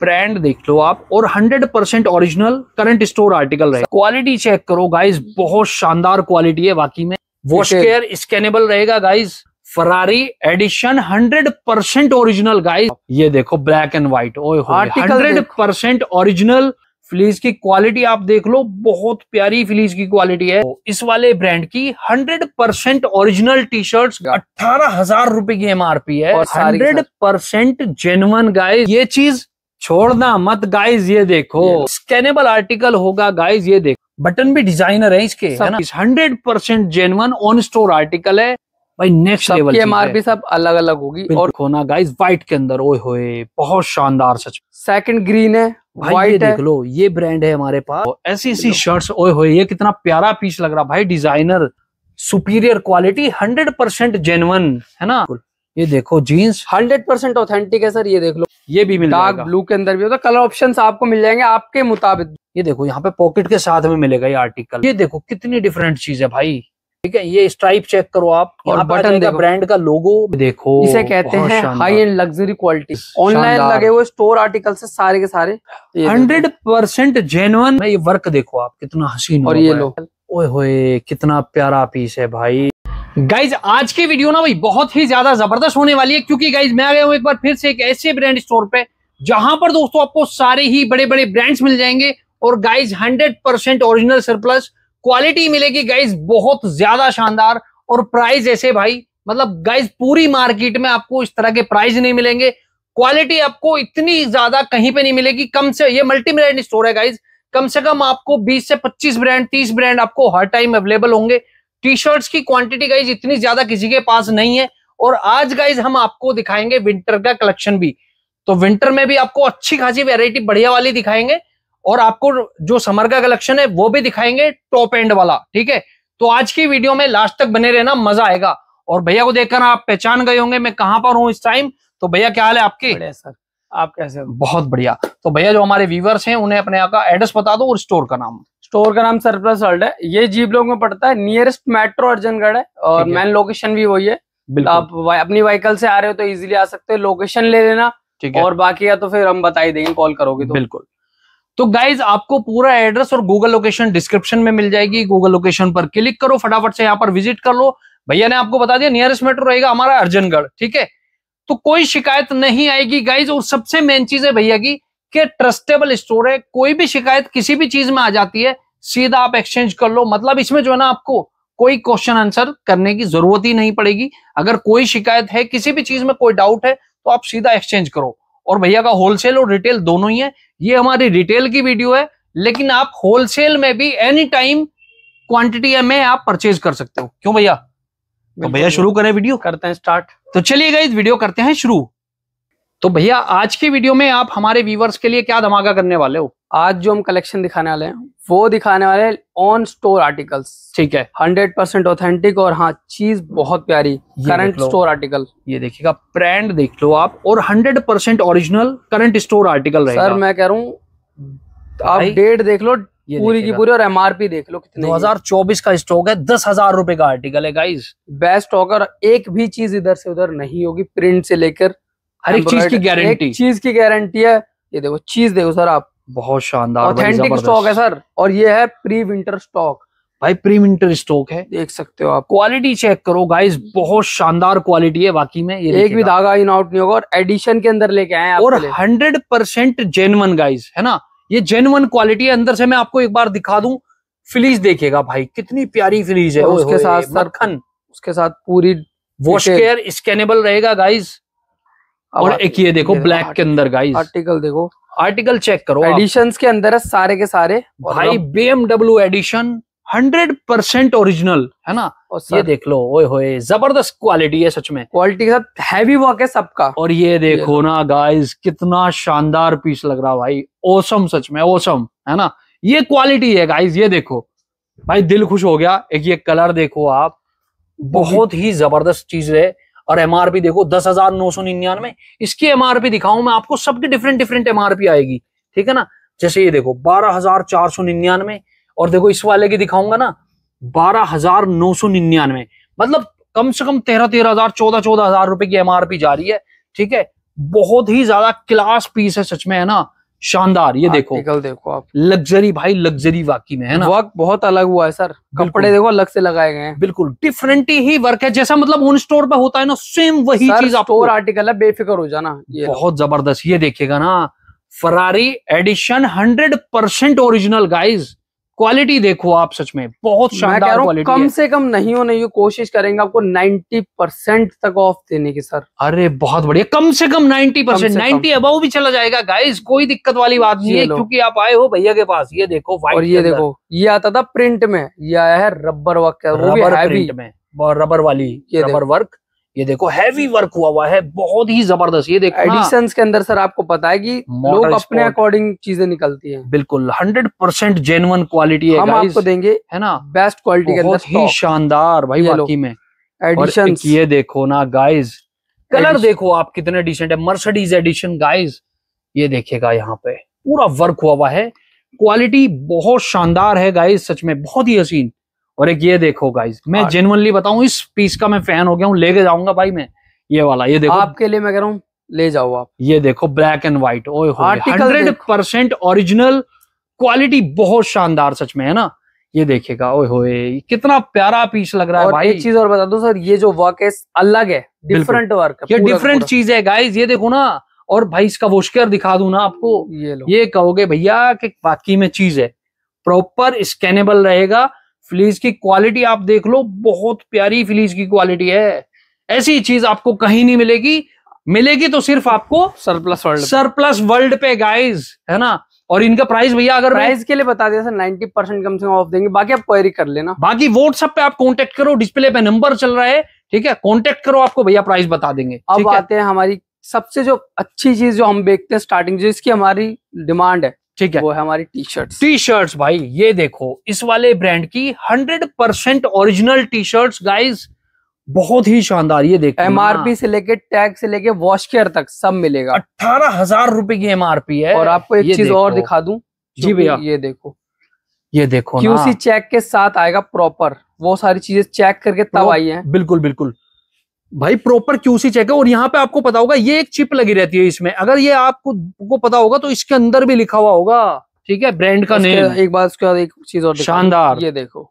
Brand देख लो आप और 100 percent original current store article रहे क्वालिटी चेक करो गाइज बहुत शानदार क्वालिटी है बाकी में वॉश केयर स्कैनेबल रहेगा guys Ferrari edition 100 percent original guys ये देखो black and white hundred percent original fleece की क्वालिटी आप देख लो बहुत प्यारी फ्लीज की क्वालिटी है इस वाले ब्रांड की 100 परसेंट ओरिजिनल टी शर्ट अठारह हजार रुपए की एमआरपी है हंड्रेड परसेंट जेनवन गाइज ये चीज छोड़ना मत गाइज ये देखो स्कैनेबल आर्टिकल होगा गाइज ये देखो बटन भी डिजाइनर है इसके है ना hundred percent genuine on store article है भाई नेक्स्ट लेवल एमआरपी सब अलग अलग होगी और खोना गाइस व्हाइट के अंदर ओए होए बहुत शानदार सच सेकंड ग्रीन है भाई ये देख लो ये ब्रांड है हमारे पास ऐसी ऐसी शर्ट्स ओए होए ये कितना प्यारा पीस लग रहा भाई designer superior quality hundred percent है ना ये देखो जीन्स हंड्रेड परसेंट ऑथेंटिक है सर ये देख लो ये भी मिल डार्क ब्लू के अंदर भी होता कलर ऑप्शन आपको मिल जाएंगे आपके मुताबिक ये देखो यहाँ पे पॉकेट के साथ में मिलेगा ये आर्टिकल ये देखो कितनी डिफरेंट चीज है भाई ठीक है ये स्ट्राइप चेक करो आप और बटन का ब्रांड का लोगो देखो इसे कहते हैं high end luxury quality online लगे हुए स्टोर आर्टिकल से सारे के सारे हंड्रेड परसेंट जेनुअन ये वर्क देखो आप कितना हसीन और ये लोग ओए होए कितना प्यारा पीस है भाई गाइज आज की वीडियो ना भाई बहुत ही ज्यादा जबरदस्त होने वाली है क्योंकि गाइज मैं आ गया हूं एक बार फिर से एक ऐसे ब्रांड स्टोर पे जहां पर दोस्तों आपको सारे ही बड़े बड़े ब्रांड्स मिल जाएंगे और guys 100 percent original surplus quality मिलेगी गाइज बहुत ज्यादा शानदार और प्राइस ऐसे भाई मतलब गाइज पूरी मार्केट में आपको इस तरह के प्राइज नहीं मिलेंगे क्वालिटी आपको इतनी ज्यादा कहीं पर नहीं मिलेगी कम से ये मल्टी ब्रांड स्टोर है गाइज कम से कम आपको बीस से पच्चीस ब्रांड तीस ब्रांड आपको हर टाइम अवेलेबल होंगे टी शर्ट्स की क्वांटिटी गाइज इतनी ज्यादा किसी के पास नहीं है और आज गाइज हम आपको दिखाएंगे विंटर का कलेक्शन भी तो विंटर में भी आपको अच्छी खासी वेरायटी बढ़िया वाली दिखाएंगे और आपको जो समर का कलेक्शन है वो भी दिखाएंगे टॉप एंड वाला ठीक है तो आज की वीडियो में लास्ट तक बने रहना मजा आएगा और भैया को देखकर आप पहचान गए होंगे मैं कहां पर हूं इस टाइम तो भैया क्या हाल है आपके सर आप कैसे बहुत बढ़िया तो भैया जो हमारे व्यूवर्स हैं उन्हें अपने यहाँ का एड्रेस बता दो और स्टोर का नाम स्टोर का नाम सरप्लस वर्ल्ड है ये जीप लोग में पड़ता है नियरेस्ट मेट्रो अर्जनगढ़ है और मेन लोकेशन भी वही है आप अपनी व्हीकल से आ रहे हो तो इजीली आ सकते हो लोकेशन ले लेना ठीक है और बाकी या तो फिर हम बता ही देंगे कॉल करोगे तो बिल्कुल तो गाइज आपको पूरा एड्रेस और गूगल लोकेशन डिस्क्रिप्शन में मिल जाएगी गूगल लोकेशन पर क्लिक करो फटाफट से यहाँ पर विजिट कर लो भैया ने आपको बता दिया नियरेस्ट मेट्रो रहेगा हमारा अर्जनगढ़ ठीक है तो कोई शिकायत नहीं आएगी गाइज और सबसे मेन चीज है भैया की कि ट्रस्टेबल स्टोर है कोई भी शिकायत किसी भी चीज में आ जाती है सीधा आप एक्सचेंज कर लो मतलब इसमें जो है ना आपको कोई क्वेश्चन आंसर करने की जरूरत ही नहीं पड़ेगी अगर कोई शिकायत है किसी भी चीज में कोई डाउट है तो आप सीधा एक्सचेंज करो और भैया का होलसेल और रिटेल दोनों ही है ये हमारी रिटेल की वीडियो है लेकिन आप होलसेल में भी एनी टाइम क्वांटिटी में आप परचेज कर सकते हो क्यों भैया तो भैया शुरू करें वीडियो करते हैं स्टार्ट तो चलिए गई वीडियो करते हैं शुरू तो भैया आज के वीडियो में आप हमारे व्यूवर्स के लिए क्या धमाका करने वाले हो आज जो हम कलेक्शन दिखाने वाले हैं वो दिखाने वाले ऑन स्टोर आर्टिकल्स ठीक है हंड्रेड परसेंट ऑथेंटिक और हाँ चीज बहुत प्यारी करंट स्टोर आर्टिकल ये देखिएगा ब्रांड देख लो आप और hundred percent original current store article sir मैं कह रहा हूँ आप डेट देख लो पूरी की पूरी और एम देख लो कितने 2024 का स्टॉक है दस हजार रुपए का आर्टिकल है गाइस बेस्ट ऑफर एक भी चीज इधर से उधर नहीं होगी प्रिंट से लेकर हर एक चीज की गारंटी चीज की गारंटी है ये देखो चीज देखो सर आप बहुत शानदार ऑथेंटिक स्टॉक है सर और ये है प्री विंटर स्टॉक भाई प्री विंटर स्टॉक है देख सकते हो आप क्वालिटी चेक करो गाइस बहुत शानदार क्वालिटी है बाकी में ये एक भी धागा इन आउट नहीं होगा और एडिशन के अंदर लेके आए और हंड्रेड परसेंट जेनवन गाइज है ना ये जेनवन क्वालिटी है अंदर से मैं आपको एक बार दिखा दू फ्लीज देखेगा भाई कितनी प्यारी फ्रीज है उसके साथ सरखन उसके साथ पूरी वॉश केयर स्कैनेबल रहेगा गाइज और एक ये देखो ब्लैक के अंदर गाइस आर्टिकल देखो आर्टिकल चेक करो एडिशन के अंदर है सारे के सारे भाई BMW edition hundred percent original है ना ये देख लो ओए होए जबरदस्त क्वालिटी है सच में क्वालिटी के साथ हैवी वर्क है सबका और ये देखो ना गाइस कितना शानदार पीस लग रहा भाई ओसम सच में ओसम है ना ये क्वालिटी है गाइस ये देखो भाई दिल खुश हो गया एक ये कलर देखो आप बहुत ही जबरदस्त चीज है और एमआरपी देखो दस हजार नौ सौ निन्यानवे इसकी एमआरपी दिखाऊं मैं आपको सबकी डिफरेंट डिफरेंट एमआरपी आएगी ठीक है ना जैसे ये देखो बारह हजार चार सौ निन्यानवे और देखो इस वाले की दिखाऊंगा ना बारह हजार नौ सौ निन्यानवे मतलब कम से कम तेरह तेरह हजार चौदह चौदह हजार रुपए की एमआरपी जा रही है ठीक है बहुत ही ज्यादा क्लास पीस है सच में है ना शानदार ये देखो देखो आप लग्जरी भाई लग्जरी वाकई में है ना वर्क बहुत अलग हुआ है सर कपड़े देखो अलग से लगाए गए हैं बिल्कुल डिफरेंट ही वर्क है जैसा मतलब उन स्टोर पे होता है ना सेम वही चीज आप और आर्टिकल है बेफिक्र हो जाना ये बहुत जबरदस्त ये देखेगा ना Ferrari edition hundred percent original guys quality देखो आप सच में बहुत शानदार क्वालिटी कम से कम नहीं होने की कोशिश करेंगे आपको 90 परसेंट तक ऑफ देने की सर अरे बहुत बढ़िया कम से कम 90 परसेंट नाइन्टी अब भी चला जाएगा गाइस कोई दिक्कत वाली बात नहीं है क्योंकि आप आए हो भैया के पास ये देखो और ये देखो ये आता था प्रिंट में ये आया है रबर वर्क रबर वाली ये रबर वर्क ये देखो हैवी वर्क हुआ हुआ है बहुत ही जबरदस्त ये देखो एडिशन के अंदर सर आपको पता है कि लोग अपने अकॉर्डिंग चीजें निकलती हैं बिल्कुल हंड्रेड परसेंट जेनुअन क्वालिटी है हम आपको देंगे है ना बेस्ट क्वालिटी के अंदर ही शानदार भाई वाकई में एडिशन ये देखो ना गाइज कलर देखो आप कितने डिसेंट है मर्सडीज एडिशन गाइज ये देखेगा यहाँ पे पूरा वर्क हुआ हुआ है क्वालिटी बहुत शानदार है गाइज सच में बहुत ही हसीन और एक ये देखो गाइज मैं जेनुअनली हाँ। बताऊं इस पीस का मैं फैन हो गया हूँ लेके जाऊंगा भाई मैं ये वाला ये देखो आपके लिए मैं कह रहा हूँ ले जाओ आप ये देखो black and white hundred percent original quality बहुत शानदार सच में है ना ये देखेगा ओए होए कितना प्यारा पीस लग रहा है भाई एक चीज और बता दो सर ये जो वर्क है अलग है डिफरेंट वर्क ये डिफरेंट चीज है गाइज ये देखो ना और भाई इसका वोशकर दिखा दू ना आपको ये लो ये कहोगे भैया कि बाकी में चीज है प्रॉपर स्कैनेबल रहेगा फ्लीज की क्वालिटी आप देख लो बहुत प्यारी फ्लीज की क्वालिटी है ऐसी चीज आपको कहीं नहीं मिलेगी मिलेगी तो सिर्फ आपको सरप्लस वर्ल्ड सरप्लस वर्ल्ड पे गाइज है ना और इनका प्राइस भैया अगर प्राइस के लिए बता दिया सर 90 परसेंट कम से कम ऑफ देंगे बाकी आप क्वेरी कर लेना बाकी व्हाट्सएप पे आप कांटेक्ट करो डिस्प्ले पे नंबर चल रहा है ठीक है कांटेक्ट करो आपको भैया प्राइस बता देंगे अब आते हैं हमारी सबसे जो अच्छी चीज जो हम देखते हैं स्टार्टिंग जो इसकी हमारी डिमांड है ठीक है वो है हमारी टी शर्ट टी शर्ट भाई ये देखो इस वाले ब्रांड की hundred percent original T shirt guys बहुत ही शानदार ये देखो एमआरपी हाँ। से लेके टैग से लेके वॉश केयर तक सब मिलेगा अठारह हजार रुपए की एमआरपी है और आपको एक चीज और दिखा दू जी भैया ये देखो ये देखो क्यूसी चेक के साथ आएगा प्रॉपर वो सारी चीजें चेक करके तब आई है बिल्कुल बिल्कुल भाई प्रॉपर क्यूसी चेक है और यहाँ पे आपको पता होगा ये एक चिप लगी रहती है इसमें अगर ये आपको पता होगा तो इसके अंदर भी लिखा हुआ होगा ठीक है ब्रांड का नेम एक बार उसके बाद एक चीज और शानदार ये देखो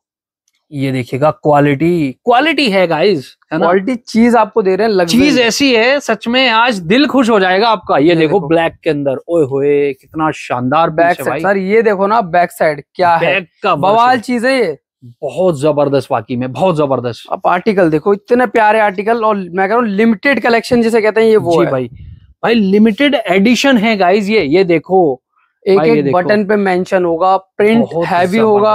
ये देखिएगा क्वालिटी क्वालिटी है गाइस क्वालिटी चीज आपको दे रहे हैं चीज ऐसी है सच में आज दिल खुश हो जाएगा आपका ये, ये देखो, देखो ब्लैक के अंदर ओए होए कितना शानदार बैक सर ये देखो ना बैक साइड क्या है बवाल चीज है ये बहुत जबरदस्त वाकई में बहुत जबरदस्त आप आर्टिकल देखो इतने प्यारे आर्टिकल और मैं कह रहा हूँ लिमिटेड कलेक्शन जिसे कहते हैं ये वो है भाई भाई लिमिटेड एडिशन है गाइज ये ये देखो एक एक बटन पे मेंशन होगा प्रिंट हैवी होगा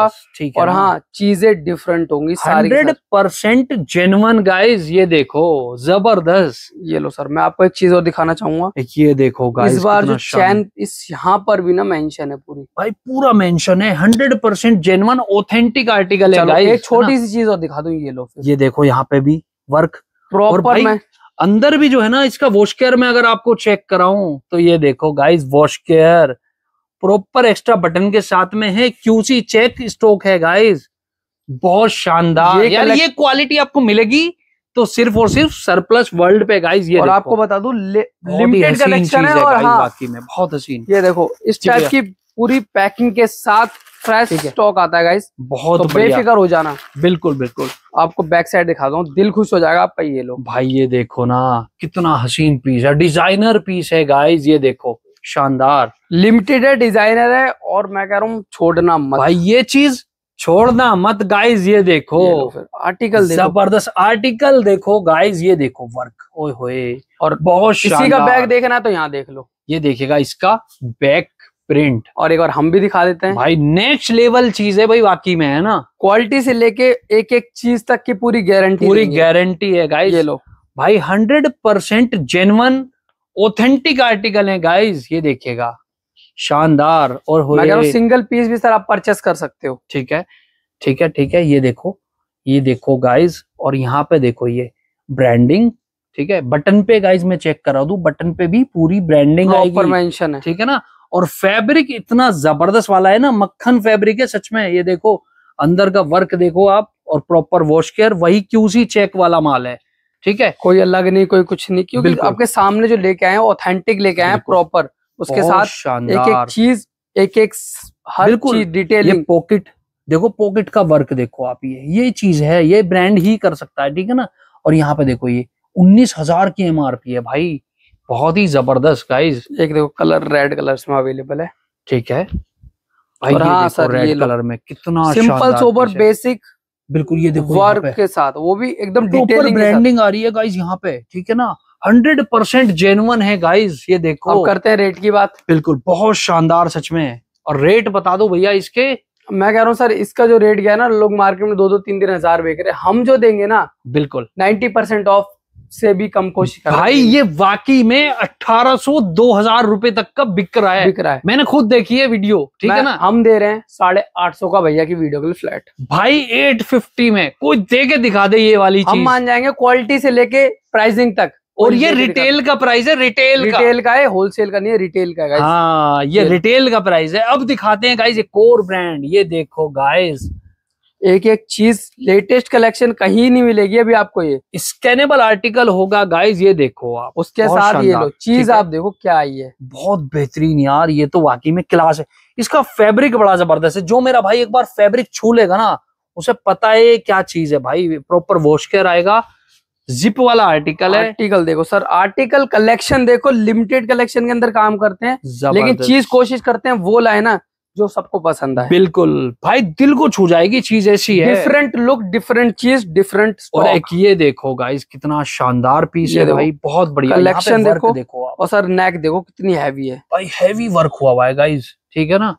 और हाँ चीजें डिफरेंट होंगी हंड्रेड परसेंट जेनवन गाइज ये देखो जबरदस्त ये लो सर मैं आपको एक चीज और दिखाना चाहूंगा ये देखो गाइस इस बार जो चैन इस यहाँ पर भी ना मेंशन है पूरी भाई पूरा मेंशन है hundred percent genuine authentic article है एक छोटी सी चीज और दिखा दू ये लो ये देखो यहाँ पे भी वर्क प्रॉपर में अंदर भी जो है ना इसका वॉश केयर में अगर आपको चेक कराऊं तो ये देखो guys wash care proper extra button के साथ में है क्यूसी चेक स्टॉक है गाइस बहुत शानदार ये यार ये क्वालिटी आपको मिलेगी तो सिर्फ और सिर्फ सरप्लस वर्ल्ड पे गाइस ये और आपको बता दू लिमिटेड कलेक्शन है और हाँ, बाकी में बहुत हसीन ये देखो इस टाइप की पूरी पैकिंग के साथ फ्रेश स्टॉक आता है गाइस बहुत तो बेफिक्र हो जाना बिल्कुल बिल्कुल आपको बैक साइड दिखा दो दिल खुश हो जाएगा आपका ये लो भाई ये देखो ना कितना हसीन पीस है डिजाइनर पीस है गाइस ये देखो शानदार लिमिटेड है डिजाइनर है और मैं कह रहा हूँ छोड़ना मत भाई ये चीज छोड़ना मत गाइस ये देखो आर्टिकल देखो जबरदस्त आर्टिकल देखो गाइस ये देखो वर्क ओए होए और बहुत किसी का बैग देखना है तो यहाँ देख लो ये देखेगा इसका बैक प्रिंट और एक बार हम भी दिखा देते हैं भाई नेक्स्ट लेवल चीज है भाई वाकई में है ना क्वालिटी से लेके एक एक चीज तक की पूरी गारंटी पूरी गारंटी है गाइस ये लो भाई hundred percent genuine authentic article है गाइज ये देखिएगा शानदार और हो मैं सिंगल पीस भी सर आप परचेस कर सकते हो ठीक है ठीक है ठीक है ये देखो ये देखो गाइज और यहाँ पे देखो ये ब्रांडिंग ठीक है बटन पे गाइज मैं चेक करा दू बटन पे भी पूरी ब्रांडिंग मेंशन है ठीक है ना और फैब्रिक इतना जबरदस्त वाला है ना मक्खन फैब्रिक है सच में ये देखो अंदर का वर्क देखो आप और प्रॉपर वॉश केयर वही क्यूसी चेक वाला माल है ठीक है कोई अलग नहीं कोई कुछ नहीं क्योंकि आपके सामने जो लेके आए ऑथेंटिक लेके आए प्रॉपर उसके साथ एक एक चीज एक एक हर चीज डिटेल पॉकेट देखो पॉकेट का वर्क देखो आप ये ये चीज है ये ब्रांड ही कर सकता है ठीक है ना और यहाँ पे देखो ये उन्नीस हजार की एमआरपी है भाई बहुत ही जबरदस्त गाइस एक देखो कलर रेड कलर इसमें अवेलेबल है ठीक है भाई ये हाँ सर रेड ये कलर में कितना सिंपल सोबर बेसिक बिल्कुल ये देखो वर्क के साथ वो भी एकदम डिटेलिंग ब्रांडिंग आ रही है गाइज यहाँ पे ठीक है ना हंड्रेड परसेंट जेनुअन है गाइज ये देखो अब करते हैं रेट की बात बिल्कुल बहुत शानदार सच में और रेट बता दो भैया इसके मैं कह रहा हूँ सर इसका जो रेट गया ना लोग मार्केट में दो दो तीन तीन हजार बेच रहे हम जो देंगे ना बिल्कुल नाइन्टी परसेंट ऑफ से भी कम कोशिश भाई ये वाकई में 1800 हजार रुपए तक का बिक रहा है बिक रहा है मैंने खुद देखी है वीडियो ठीक है ना हम दे रहे हैं साढ़े आठ सौ का भैया की वीडियो के लिए फ्लैट भाई 850 में कोई दे के दिखा दे ये वाली हम मान जाएंगे क्वालिटी से लेके प्राइसिंग तक और ये रिटेल का प्राइस है रिटेल रिटेल का, है होलसेल का नहीं है रिटेल का गाइस हाँ ये रिटेल का प्राइस है अब दिखाते हैं गाइस एक और ब्रांड ये देखो गाइस एक एक चीज लेटेस्ट कलेक्शन कहीं नहीं मिलेगी अभी आपको ये स्कैनेबल आर्टिकल होगा गाइज ये देखो आप उसके साथ ये लो चीज आप देखो क्या आई है बहुत बेहतरीन यार ये तो वाकई में क्लास है इसका फैब्रिक बड़ा जबरदस्त है जो मेरा भाई एक बार फैब्रिक छू लेगा ना उसे पता है क्या चीज है भाई प्रॉपर वॉश कर आएगा जिप वाला आर्टिकल है आर्टिकल देखो सर आर्टिकल कलेक्शन देखो लिमिटेड कलेक्शन के अंदर काम करते हैं लेकिन चीज कोशिश करते हैं वो लाए ना जो सबको पसंद है बिल्कुल भाई दिल को छू जाएगी चीज ऐसी है डिफरेंट लुक डिफरेंट चीज डिफरेंट और एक ये देखो गाइस कितना शानदार पीस है भाई बहुत बढ़िया कलेक्शन देखो देखो और सर नेक देखो कितनी हैवी है भाई हैवी वर्क हुआ हुआ है गाइस ठीक है ना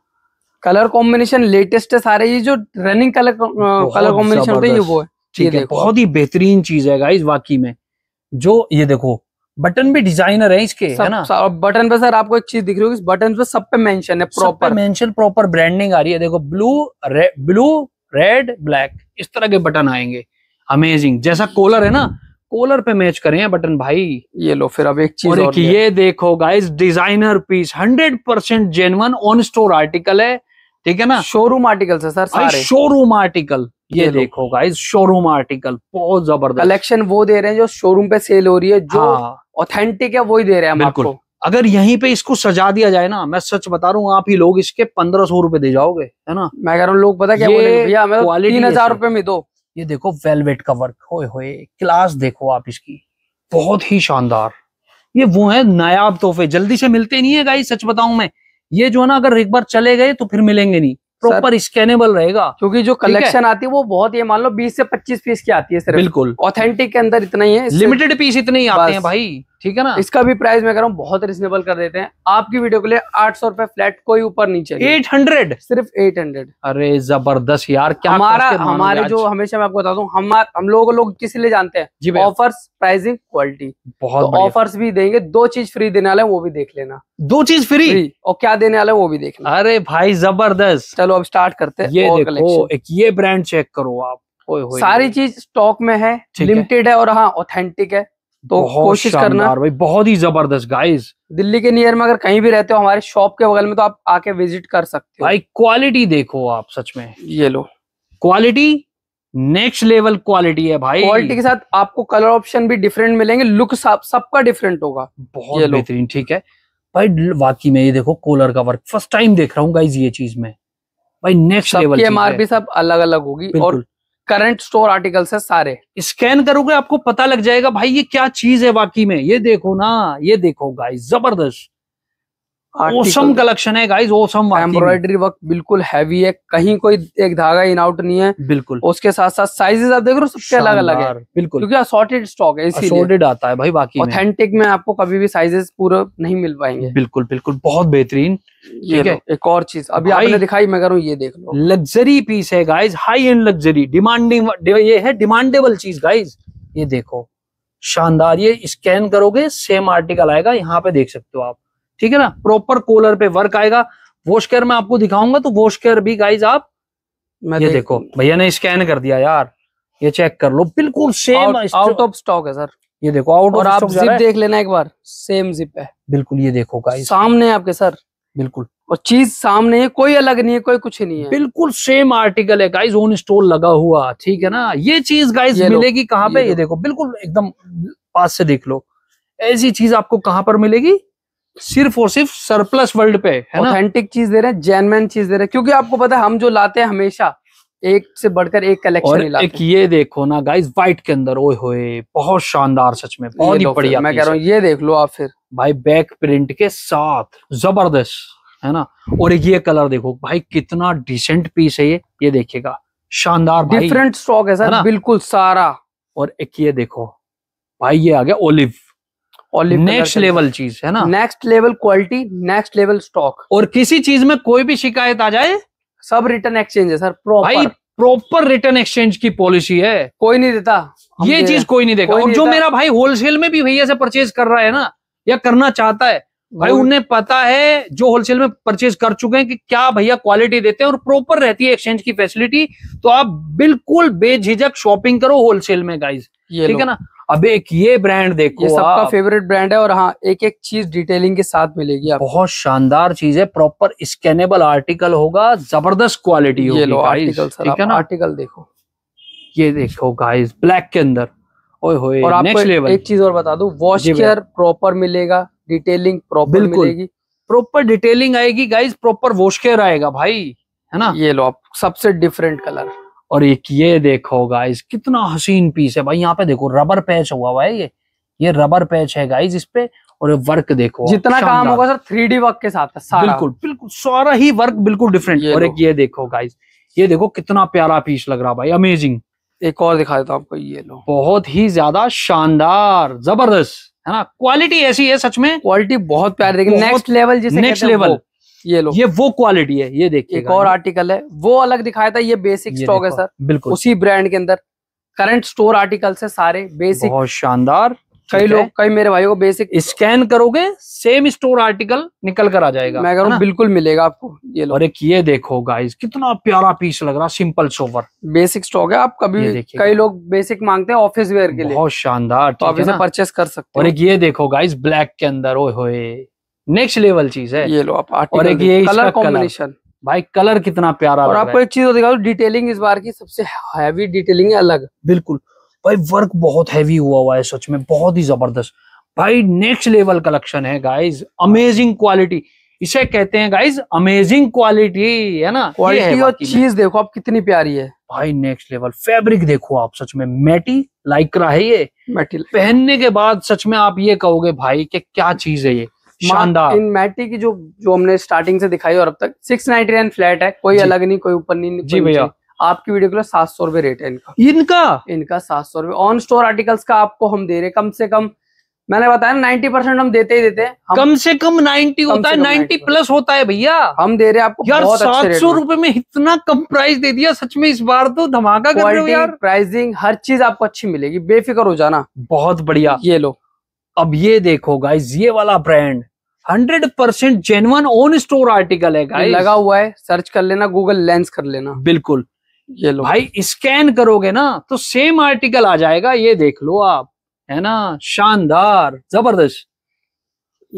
कलर कॉम्बिनेशन लेटेस्ट है सारे ये जो रनिंग कलर कलर कॉम्बिनेशन होते हैं ये वो है ठीक है बहुत ही बेहतरीन चीज है गाइज वाकई में जो ये देखो बटन भी डिजाइनर है इसके सब, है ना बटन पे सर आपको एक चीज दिख रही होगी बटन पे सब पे मेंशन है प्रॉपर मेंशन प्रॉपर ब्रांडिंग आ रही है देखो ब्लू रे, ब्लू रेड ब्लैक इस तरह के बटन आएंगे अमेजिंग जैसा कोलर है ना कोलर पे मैच करें हैं बटन भाई ये लो फिर अब एक चीज और, और ये देखो guys designer piece hundred percent genuine on store article है ठीक है ना शोरूम आर्टिकल है सर सारे शोरूम आर्टिकल ये देखो गाइस शोरूम आर्टिकल बहुत जबरदस्त कलेक्शन वो दे रहे हैं जो शोरूम पे सेल हो रही है जो ऑथेंटिक हाँ। है वही दे रहे हैं आपको अगर यहीं पे इसको सजा दिया जाए ना मैं सच बता रहा हूँ आप ही लोग इसके पंद्रह सौ रूपये दे जाओगे है ना मैं कह रहा हूँ लोग पता क्या भैया तो तीन हजार रूपये में दो ये देखो वेलवेट का वर्क हो क्लास देखो आप इसकी बहुत ही शानदार ये वो है नायाब तोहफे जल्दी से मिलते नहीं है गाई सच बताऊं मैं ये जो है ना अगर एक बार चले गए तो फिर मिलेंगे नहीं प्रॉपर स्कैनेबल रहेगा क्योंकि जो कलेक्शन आती है वो बहुत ये मान लो बीस से पच्चीस पीस की आती है सिर्फ बिल्कुल ऑथेंटिक के अंदर इतना ही है लिमिटेड पीस इतने ही आते हैं भाई ठीक है ना इसका भी प्राइस मैं कर रहा हूँ बहुत रिजनेबल कर देते हैं आपकी वीडियो के लिए आठ सौ रुपए फ्लैट कोई ऊपर नीचे एट हंड्रेड सिर्फ एट हंड्रेड अरे जबरदस्त यार क्या हमारा हमारे जो हमेशा मैं आपको बता हूँ हम हम लोगों लोग किस लिए जानते हैं जी ऑफर्स प्राइसिंग क्वालिटी बहुत ऑफर्स तो भी देंगे दो चीज फ्री देने वाले वो भी देख लेना दो चीज फ्री? फ्री और क्या देने वाले वो भी देख लेना अरे भाई जबरदस्त चलो अब स्टार्ट करते हैं ये देखो एक ये ब्रांड चेक करो आप सारी चीज स्टॉक में है लिमिटेड है और हाँ ऑथेंटिक है तो कोशिश करना भाई बहुत ही जबरदस्त गाइस दिल्ली के नियर में अगर कहीं भी रहते हो हमारे शॉप के बगल में तो आप आके विजिट कर सकते हो भाई क्वालिटी देखो आप सच में ये लो क्वालिटी नेक्स्ट लेवल क्वालिटी है भाई क्वालिटी के साथ आपको कलर ऑप्शन भी डिफरेंट मिलेंगे लुक सबका डिफरेंट होगा बहुत बेहतरीन ठीक है भाई वाकई में ये देखो कोलर का वर्क फर्स्ट टाइम देख रहा हूँ गाइज ये चीज में भाई नेक्स्ट लेवल एमआरपी सब अलग अलग होगी और करंट स्टोर आर्टिकल्स है सारे स्कैन करोगे आपको पता लग जाएगा भाई ये क्या चीज है वाकई में ये देखो ना ये देखो गाइस जबरदस्त ओसम कलेक्शन है गाइस ओसम एम्ब्रॉयडरी वर्क बिल्कुल हैवी है कहीं कोई एक धागा इन आउट नहीं है बिल्कुल उसके साथ साथ साइजेस आप देख रहे हो सबके अलग अलग है बिल्कुल क्योंकि असॉर्टेड स्टॉक है असॉर्टेड आता है भाई बाकी ऑथेंटिक में।, में आपको कभी भी साइजेस पूरे नहीं मिल पाएंगे बिल्कुल बिल्कुल बहुत बेहतरीन ठीक एक और चीज अभी आपने दिखाई मैं करूँ ये देख लो लग्जरी पीस है guys high end luxury demanding ये है डिमांडेबल चीज गाइज ये देखो शानदार ये स्कैन करोगे सेम आर्टिकल आएगा यहाँ पे देख सकते हो आप ठीक है ना प्रॉपर कोलर पे वर्क आएगा वॉश केयर में आपको दिखाऊंगा तो वॉश केयर भी गाइज आप मैं ये देख... देखो भैया ने स्कैन कर दिया यार ये चेक कर लो बिल्कुल सेम आउट ऑफ स्टॉक है सर ये देखो आउट और आप जिप देख लेना एक बार सेम जिप है बिल्कुल ये देखो गाइस सामने आपके सर बिल्कुल और चीज सामने है कोई अलग नहीं है कोई कुछ नहीं है बिल्कुल सेम आर्टिकल है गाइस ओन स्टोर लगा हुआ ठीक है ना ये चीज गाइस मिलेगी कहाँ पे ये देखो बिल्कुल एकदम पास से देख लो ऐसी चीज आपको कहाँ पर मिलेगी सिर्फ और सिर्फ सरप्लस वर्ल्ड पे है ऑथेंटिक चीज दे रहे हैं जेनमैन चीज दे रहे हैं क्योंकि आपको पता है हम जो लाते हैं हमेशा एक से बढ़कर एक कलेक्शन और लाते एक हैं। ये देखो ना गाइस व्हाइट के अंदर ओए होए बहुत शानदार सच में बहुत ही बढ़िया मैं कह रहा हूँ ये देख लो आप फिर भाई बैक प्रिंट के साथ जबरदस्त है ना और ये कलर देखो भाई कितना डिसेंट पीस है ये ये देखिएगा शानदार डिफरेंट स्टॉक है सर बिल्कुल सारा और एक ये देखो भाई ये आ गया ओलिव नेक्स्ट लेवल चीज है ना next level quality next level stock और किसी चीज में कोई भी शिकायत आ जाए सब रिटर्न एक्सचेंज है सर भाई प्रॉपर रिटर्न एक्सचेंज की पॉलिसी है कोई नहीं देता ये चीज कोई नहीं देगा और जो मेरा भाई होलसेल में भी भैया से परचेज कर रहा है ना या करना चाहता है भाई उन्हें पता है जो होलसेल में परचेज कर चुके हैं कि क्या भैया क्वालिटी देते हैं और प्रॉपर रहती है एक्सचेंज की फैसिलिटी तो आप बिल्कुल बेझिझक शॉपिंग करो होलसेल में गाइज ठीक है ना अब एक ये ब्रांड देखो ये सबका फेवरेट ब्रांड है और हाँ एक एक चीज डिटेलिंग के साथ मिलेगी आपको बहुत शानदार चीज है प्रॉपर स्कैनेबल आर्टिकल होगा जबरदस्त क्वालिटी होगी ये लो आर्टिकल सर ठीक है ना आर्टिकल देखो ये देखो गाइस ब्लैक के अंदर ओए होए और आपको एक चीज और बता दू वॉश केयर प्रॉपर मिलेगा डिटेलिंग प्रॉपर मिलेगी प्रॉपर डिटेलिंग आएगी गाइज प्रॉपर वॉश केयर आएगा भाई है ना ये लो आप सबसे डिफरेंट कलर और एक ये देखो गाइज कितना हसीन पीस है भाई यहाँ पे देखो रबर पैच हुआ हुआ है ये ये रबर पैच है गाइज इस पे और वर्क देखो जितना काम होगा सर थ्री डी वर्क के साथ सारा बिल्कुल बिल्कुल सारा ही वर्क बिल्कुल डिफरेंट और एक ये देखो गाइज ये देखो कितना प्यारा पीस लग रहा भाई अमेजिंग एक और दिखा देता हूँ आपको ये लो बहुत ही ज्यादा शानदार जबरदस्त है ना क्वालिटी ऐसी है सच में क्वालिटी बहुत प्यारी नेक्स्ट लेवल जिसे नेक्स्ट लेवल ये लो ये वो क्वालिटी है ये देखिए एक और आर्टिकल है वो अलग दिखाया था ये बेसिक स्टॉक है सर बिल्कुल उसी ब्रांड के अंदर करंट स्टोर आर्टिकल है सारे बेसिक बहुत शानदार कई लोग कई मेरे भाई को बेसिक स्कैन करोगे सेम स्टोर आर्टिकल निकल कर आ जाएगा मैं करूँ बिल्कुल मिलेगा आपको ये लो और एक ये देखो गाइस कितना प्यारा पीस लग रहा सिंपल सोवर बेसिक स्टॉक है आप कभी कई लोग बेसिक मांगते हैं ऑफिस वेयर के लिए बहुत शानदार तो आप इसे परचेस कर सकते हो और एक ये देखो गाइस ब्लैक के अंदर ओ हो नेक्स्ट लेवल चीज है ये लो आप और एक ये कलर कॉम्बिनेशन भाई कलर कितना प्यारा और आपको एक चीज दिखा डिटेलिंग इस बार की सबसे हैवी डिटेलिंग है अलग बिल्कुल भाई वर्क बहुत हैवी हुआ हुआ है सच में बहुत ही जबरदस्त भाई नेक्स्ट लेवल कलेक्शन है गाइज अमेजिंग क्वालिटी इसे कहते हैं गाइज अमेजिंग क्वालिटी है ना क्वालिटी और चीज देखो आप कितनी प्यारी है भाई नेक्स्ट लेवल फैब्रिक देखो आप सच में मैटी लाइक्रा है ये मैटी पहनने के बाद सच में आप ये कहोगे भाई कि क्या चीज है ये शानदार इन मैटी की जो जो हमने स्टार्टिंग से दिखाई और अब तक सिक्स नाइनटी नाइन फ्लैट है कोई अलग नहीं कोई ऊपर नहीं जी भैया आपकी वीडियो के लिए सात सौ रुपए रेट है इनका इनका इनका सात सौ रुपए ऑन स्टोर आर्टिकल्स का आपको हम दे रहे कम से कम मैंने बताया ना नाइन्टी परसेंट हम देते ही देते हैं कम से कम नाइन्टी होता है नाइन्टी प्लस होता है भैया हम दे रहे हैं आपको यार सात सौ रुपए में इतना कम प्राइस दे दिया सच में इस बार तो धमाका कर रहे हो यार प्राइसिंग हर चीज आपको अच्छी मिलेगी बेफिक्र हो जाना बहुत बढ़िया ये लो अब ये देखो गाइज ये वाला brand hundred percent genuine on store article है गाइस लगा हुआ है सर्च कर लेना गूगल लेंस कर लेना बिल्कुल ये लो भाई स्कैन करोगे ना तो सेम आर्टिकल आ जाएगा ये देख लो आप है ना शानदार जबरदस्त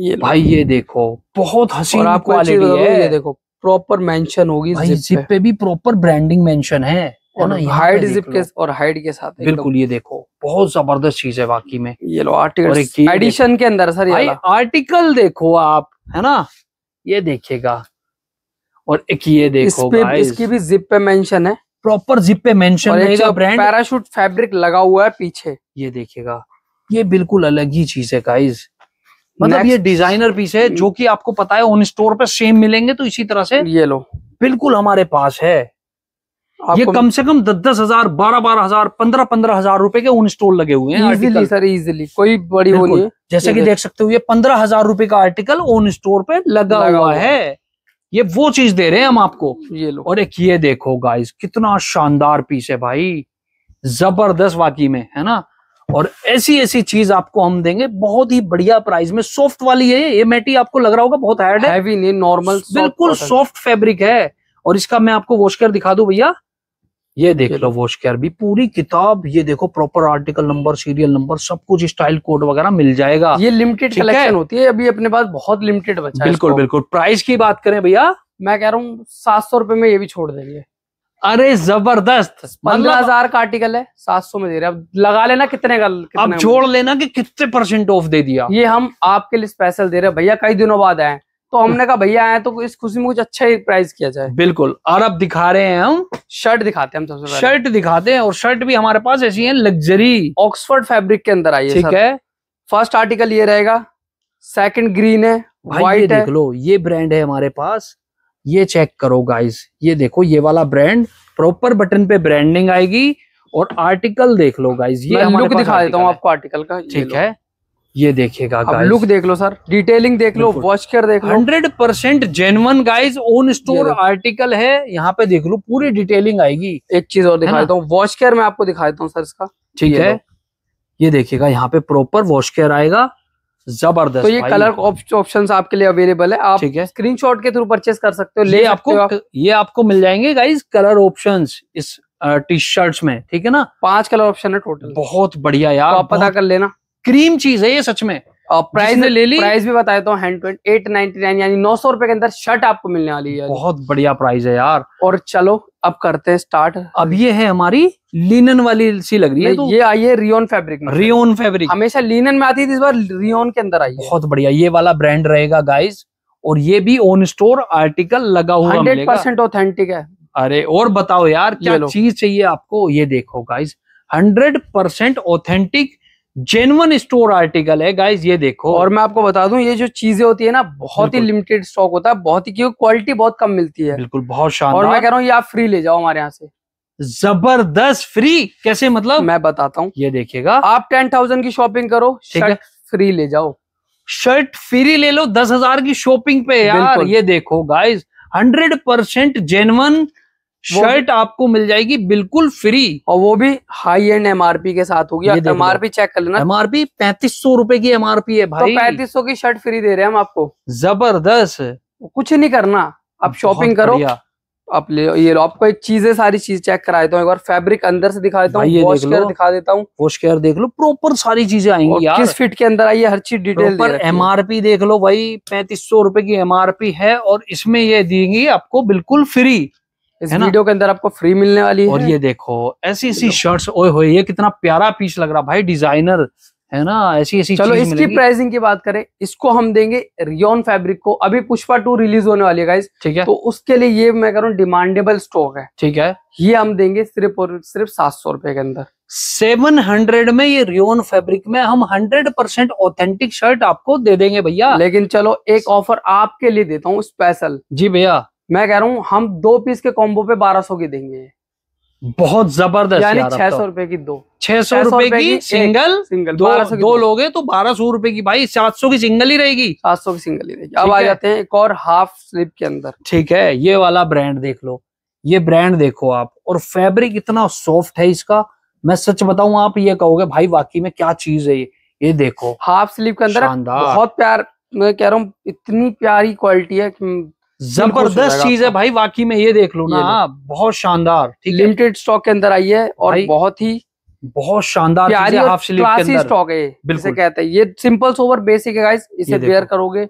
ये भाई ये देखो बहुत हसीन आपको क्वालिटी है ये देखो प्रॉपर मेंशन होगी जिप पे भी प्रॉपर ब्रांडिंग मेंशन है और हाइड जिप के और हाइट के साथ बिल्कुल ये देखो बहुत जबरदस्त चीज है वाकई में ये लो आर्टिकल एडिशन के अंदर सर ये आर्टिकल देखो आप है ना ये देखिएगा और एक ये देखो इसकी भी जिप पे मेंशन है प्रॉपर जिप पे मेंशन ब्रांड पैराशूट फैब्रिक लगा हुआ है पीछे ये देखिएगा ये बिल्कुल अलग ही चीज है गाइज मतलब ये डिजाइनर पीस है जो कि आपको पता है ऑन स्टोर पे सेम मिलेंगे तो इसी तरह से ये लो बिल्कुल हमारे पास है ये कम से कम दस दस हजार बारह बारह हजार पंद्रह पंद्रह हजार रुपए के उन स्टॉल लगे हुए हैं इजीली सर इजीली कोई बड़ी हो नहीं जैसे कि देख सकते हो ये पंद्रह हजार रुपए का आर्टिकल ओन स्टोर पे लगा, लगा हुआ है ये वो चीज दे रहे हैं हम आपको ये लो और एक ये देखो गाइस कितना शानदार पीस है भाई जबरदस्त वाकई में है ना और ऐसी ऐसी चीज आपको हम देंगे बहुत ही बढ़िया प्राइस में सॉफ्ट वाली है ये मैटी आपको लग रहा होगा बहुत हार्ड है नॉर्मल बिल्कुल सॉफ्ट फैब्रिक है और इसका मैं आपको वॉश कर दिखा दू भैया ये देख लो वॉश केयर भी पूरी किताब ये देखो proper article number serial number सब कुछ स्टाइल कोड वगैरह मिल जाएगा ये लिमिटेड कलेक्शन होती है अभी अपने पास बहुत लिमिटेड बचा बिल्कुल बिल्कुल प्राइस की बात करें भैया मैं कह रहा हूँ सात सौ रुपए में ये भी छोड़ देंगे अरे जबरदस्त पंद्रह मतलब हजार का आर्टिकल है सात सौ में दे रहे अब लगा लेना कितने का कितने अब छोड़ लेना कि कितने परसेंट ऑफ दे दिया ये हम आपके लिए स्पेशल दे रहे हैं भैया कई दिनों बाद आए तो हमने कहा भैया आए तो इस खुशी में कुछ अच्छा ही प्राइस किया जाए बिल्कुल और अब दिखा रहे हैं हम शर्ट दिखाते हैं हम सबसे शर्ट दिखाते हैं और शर्ट भी हमारे पास ऐसी है लग्जरी ऑक्सफर्ड फैब्रिक के अंदर आई है ठीक है फर्स्ट आर्टिकल ये रहेगा सेकंड ग्रीन है व्हाइट देख लो ये ब्रांड है हमारे पास ये चेक करो गाइस ये देखो ये वाला ब्रांड प्रॉपर बटन पे ब्रांडिंग आएगी और आर्टिकल देख लो गाइस ये लुक दिखा देता हूँ आपको आर्टिकल का ठीक है ये देखिएगा गाइस लुक देख लो सर डिटेलिंग देख लो वॉच कर देख लो hundred percent genuine guys own store article है यहाँ पे देख लो पूरी डिटेलिंग आएगी एक चीज और दिखा देता हूँ वॉच केयर मैं आपको दिखा देता हूँ सर इसका ठीक है ये देखिएगा यहाँ पे प्रॉपर वॉश केयर आएगा जबरदस्त तो ये कलर ऑप्शन आपके लिए अवेलेबल है आप ठीक है स्क्रीन के थ्रू परचेस कर सकते हो ले आपको ये आपको मिल जाएंगे गाइज कलर ऑप्शन इस टी शर्ट में ठीक है ना पांच कलर ऑप्शन है टोटल बहुत बढ़िया तो यार आप पता कर लेना क्रीम चीज है ये सच में प्राइस ने ले ली प्राइस भी बताया तो हैंड एट नाइनटी नाइन यानी नौ सौ रुपए के अंदर शर्ट आपको मिलने वाली है बहुत बढ़िया प्राइस है यार और चलो अब करते हैं स्टार्ट अब ये है हमारी लिनन वाली सी लग रही है तो ये आई है रियोन फैब्रिक में रियोन फैब्रिक हमेशा लिनन में आती थी इस बार रियोन के अंदर आई बहुत बढ़िया ये वाला ब्रांड रहेगा गाइज और ये भी ऑन स्टोर आर्टिकल लगा हुआ हंड्रेड परसेंट ऑथेंटिक है अरे और बताओ यार क्या चीज चाहिए आपको ये देखो guys hundred percent authentic genuine store article है गाइज ये देखो और मैं आपको बता दूं ये जो चीजें होती है ना बहुत ही लिमिटेड स्टॉक होता है बहुत ही क्योंकि क्वालिटी बहुत कम मिलती है बिल्कुल बहुत शानदार और मैं कह रहा हूँ ये आप फ्री ले जाओ हमारे यहाँ से जबरदस्त फ्री कैसे मतलब मैं बताता हूँ ये देखिएगा आप टेन थाउजेंड की शॉपिंग करो है फ्री ले जाओ शर्ट फ्री ले लो दस हजार की शॉपिंग पे यार ये देखो guys hundred percent genuine shirt आपको मिल जाएगी बिल्कुल फ्री और वो भी हाई एंड एमआरपी के साथ होगी एमआरपी चेक कर लेना एमआरपी पैंतीस सौ रूपये की एमआरपी है तो भाई तो पैंतीस सौ की शर्ट फ्री दे रहे हैं हम आपको जबरदस्त कुछ नहीं करना आप शॉपिंग करो आप ले ये लो आपको एक है सारी चीज चेक करा देता हूँ एक बार फैब्रिक अंदर से दिखा देता हूँ वॉश केयर दिखा देता हूँ वॉश केयर देख लो प्रॉपर सारी चीजें आएंगी यार किस फिट के अंदर आई है हर चीज डिटेल पर एमआरपी देख लो भाई पैंतीस सौ रूपये की एमआरपी है और इसमें ये देंगी आपको बिल्कुल फ्री इस वीडियो के अंदर आपको फ्री मिलने वाली है और ये देखो ऐसी ऐसी शर्ट्स ओए होए ये कितना प्यारा पीस लग रहा भाई डिजाइनर है ना ऐसी ऐसी चलो इसकी प्राइसिंग की बात करें इसको हम देंगे रियोन फैब्रिक को अभी पुष्पा टू रिलीज होने वाली है गाइस ठीक है तो उसके लिए ये मैं करूँ डिमांडेबल स्टॉक है ठीक है ये हम देंगे सिर्फ और सिर्फ सात सौ रुपए के अंदर सेवन हंड्रेड में ये रियोन फैब्रिक में हम हंड्रेड परसेंट ऑथेंटिक शर्ट आपको दे देंगे भैया लेकिन चलो एक ऑफर आपके लिए देता हूँ स्पेशल जी भैया मैं कह रहा हूँ हम दो पीस के कॉम्बो पे बारह सौ की देंगे बहुत जबरदस्त यानी तो। छह सौ रुपए की दो छह सौ रुपए की सिंगल सिंगल दो, दो, दो तो बारह सौ रुपए की भाई सात सौ की सिंगल ही रहेगी सात सौ की सिंगल ही रहेगी अब आ जाते हैं एक और हाफ स्लिप के अंदर ठीक है ये वाला ब्रांड देख लो ये ब्रांड देखो आप और फैब्रिक इतना सॉफ्ट है इसका मैं सच बताऊं आप ये कहोगे भाई वाकई में क्या चीज है ये ये देखो हाफ स्लीव के अंदर बहुत प्यार मैं कह रहा हूँ इतनी प्यारी क्वालिटी है कि जबरदस्त चीज है भाई वाकई में ये देख लो ना बहुत शानदार लिमिटेड स्टॉक के अंदर आई है और बहुत ही बहुत शानदार स्टॉक है ये सिंपल सोवर बेसिक है गाइस इसे बेयर करोगे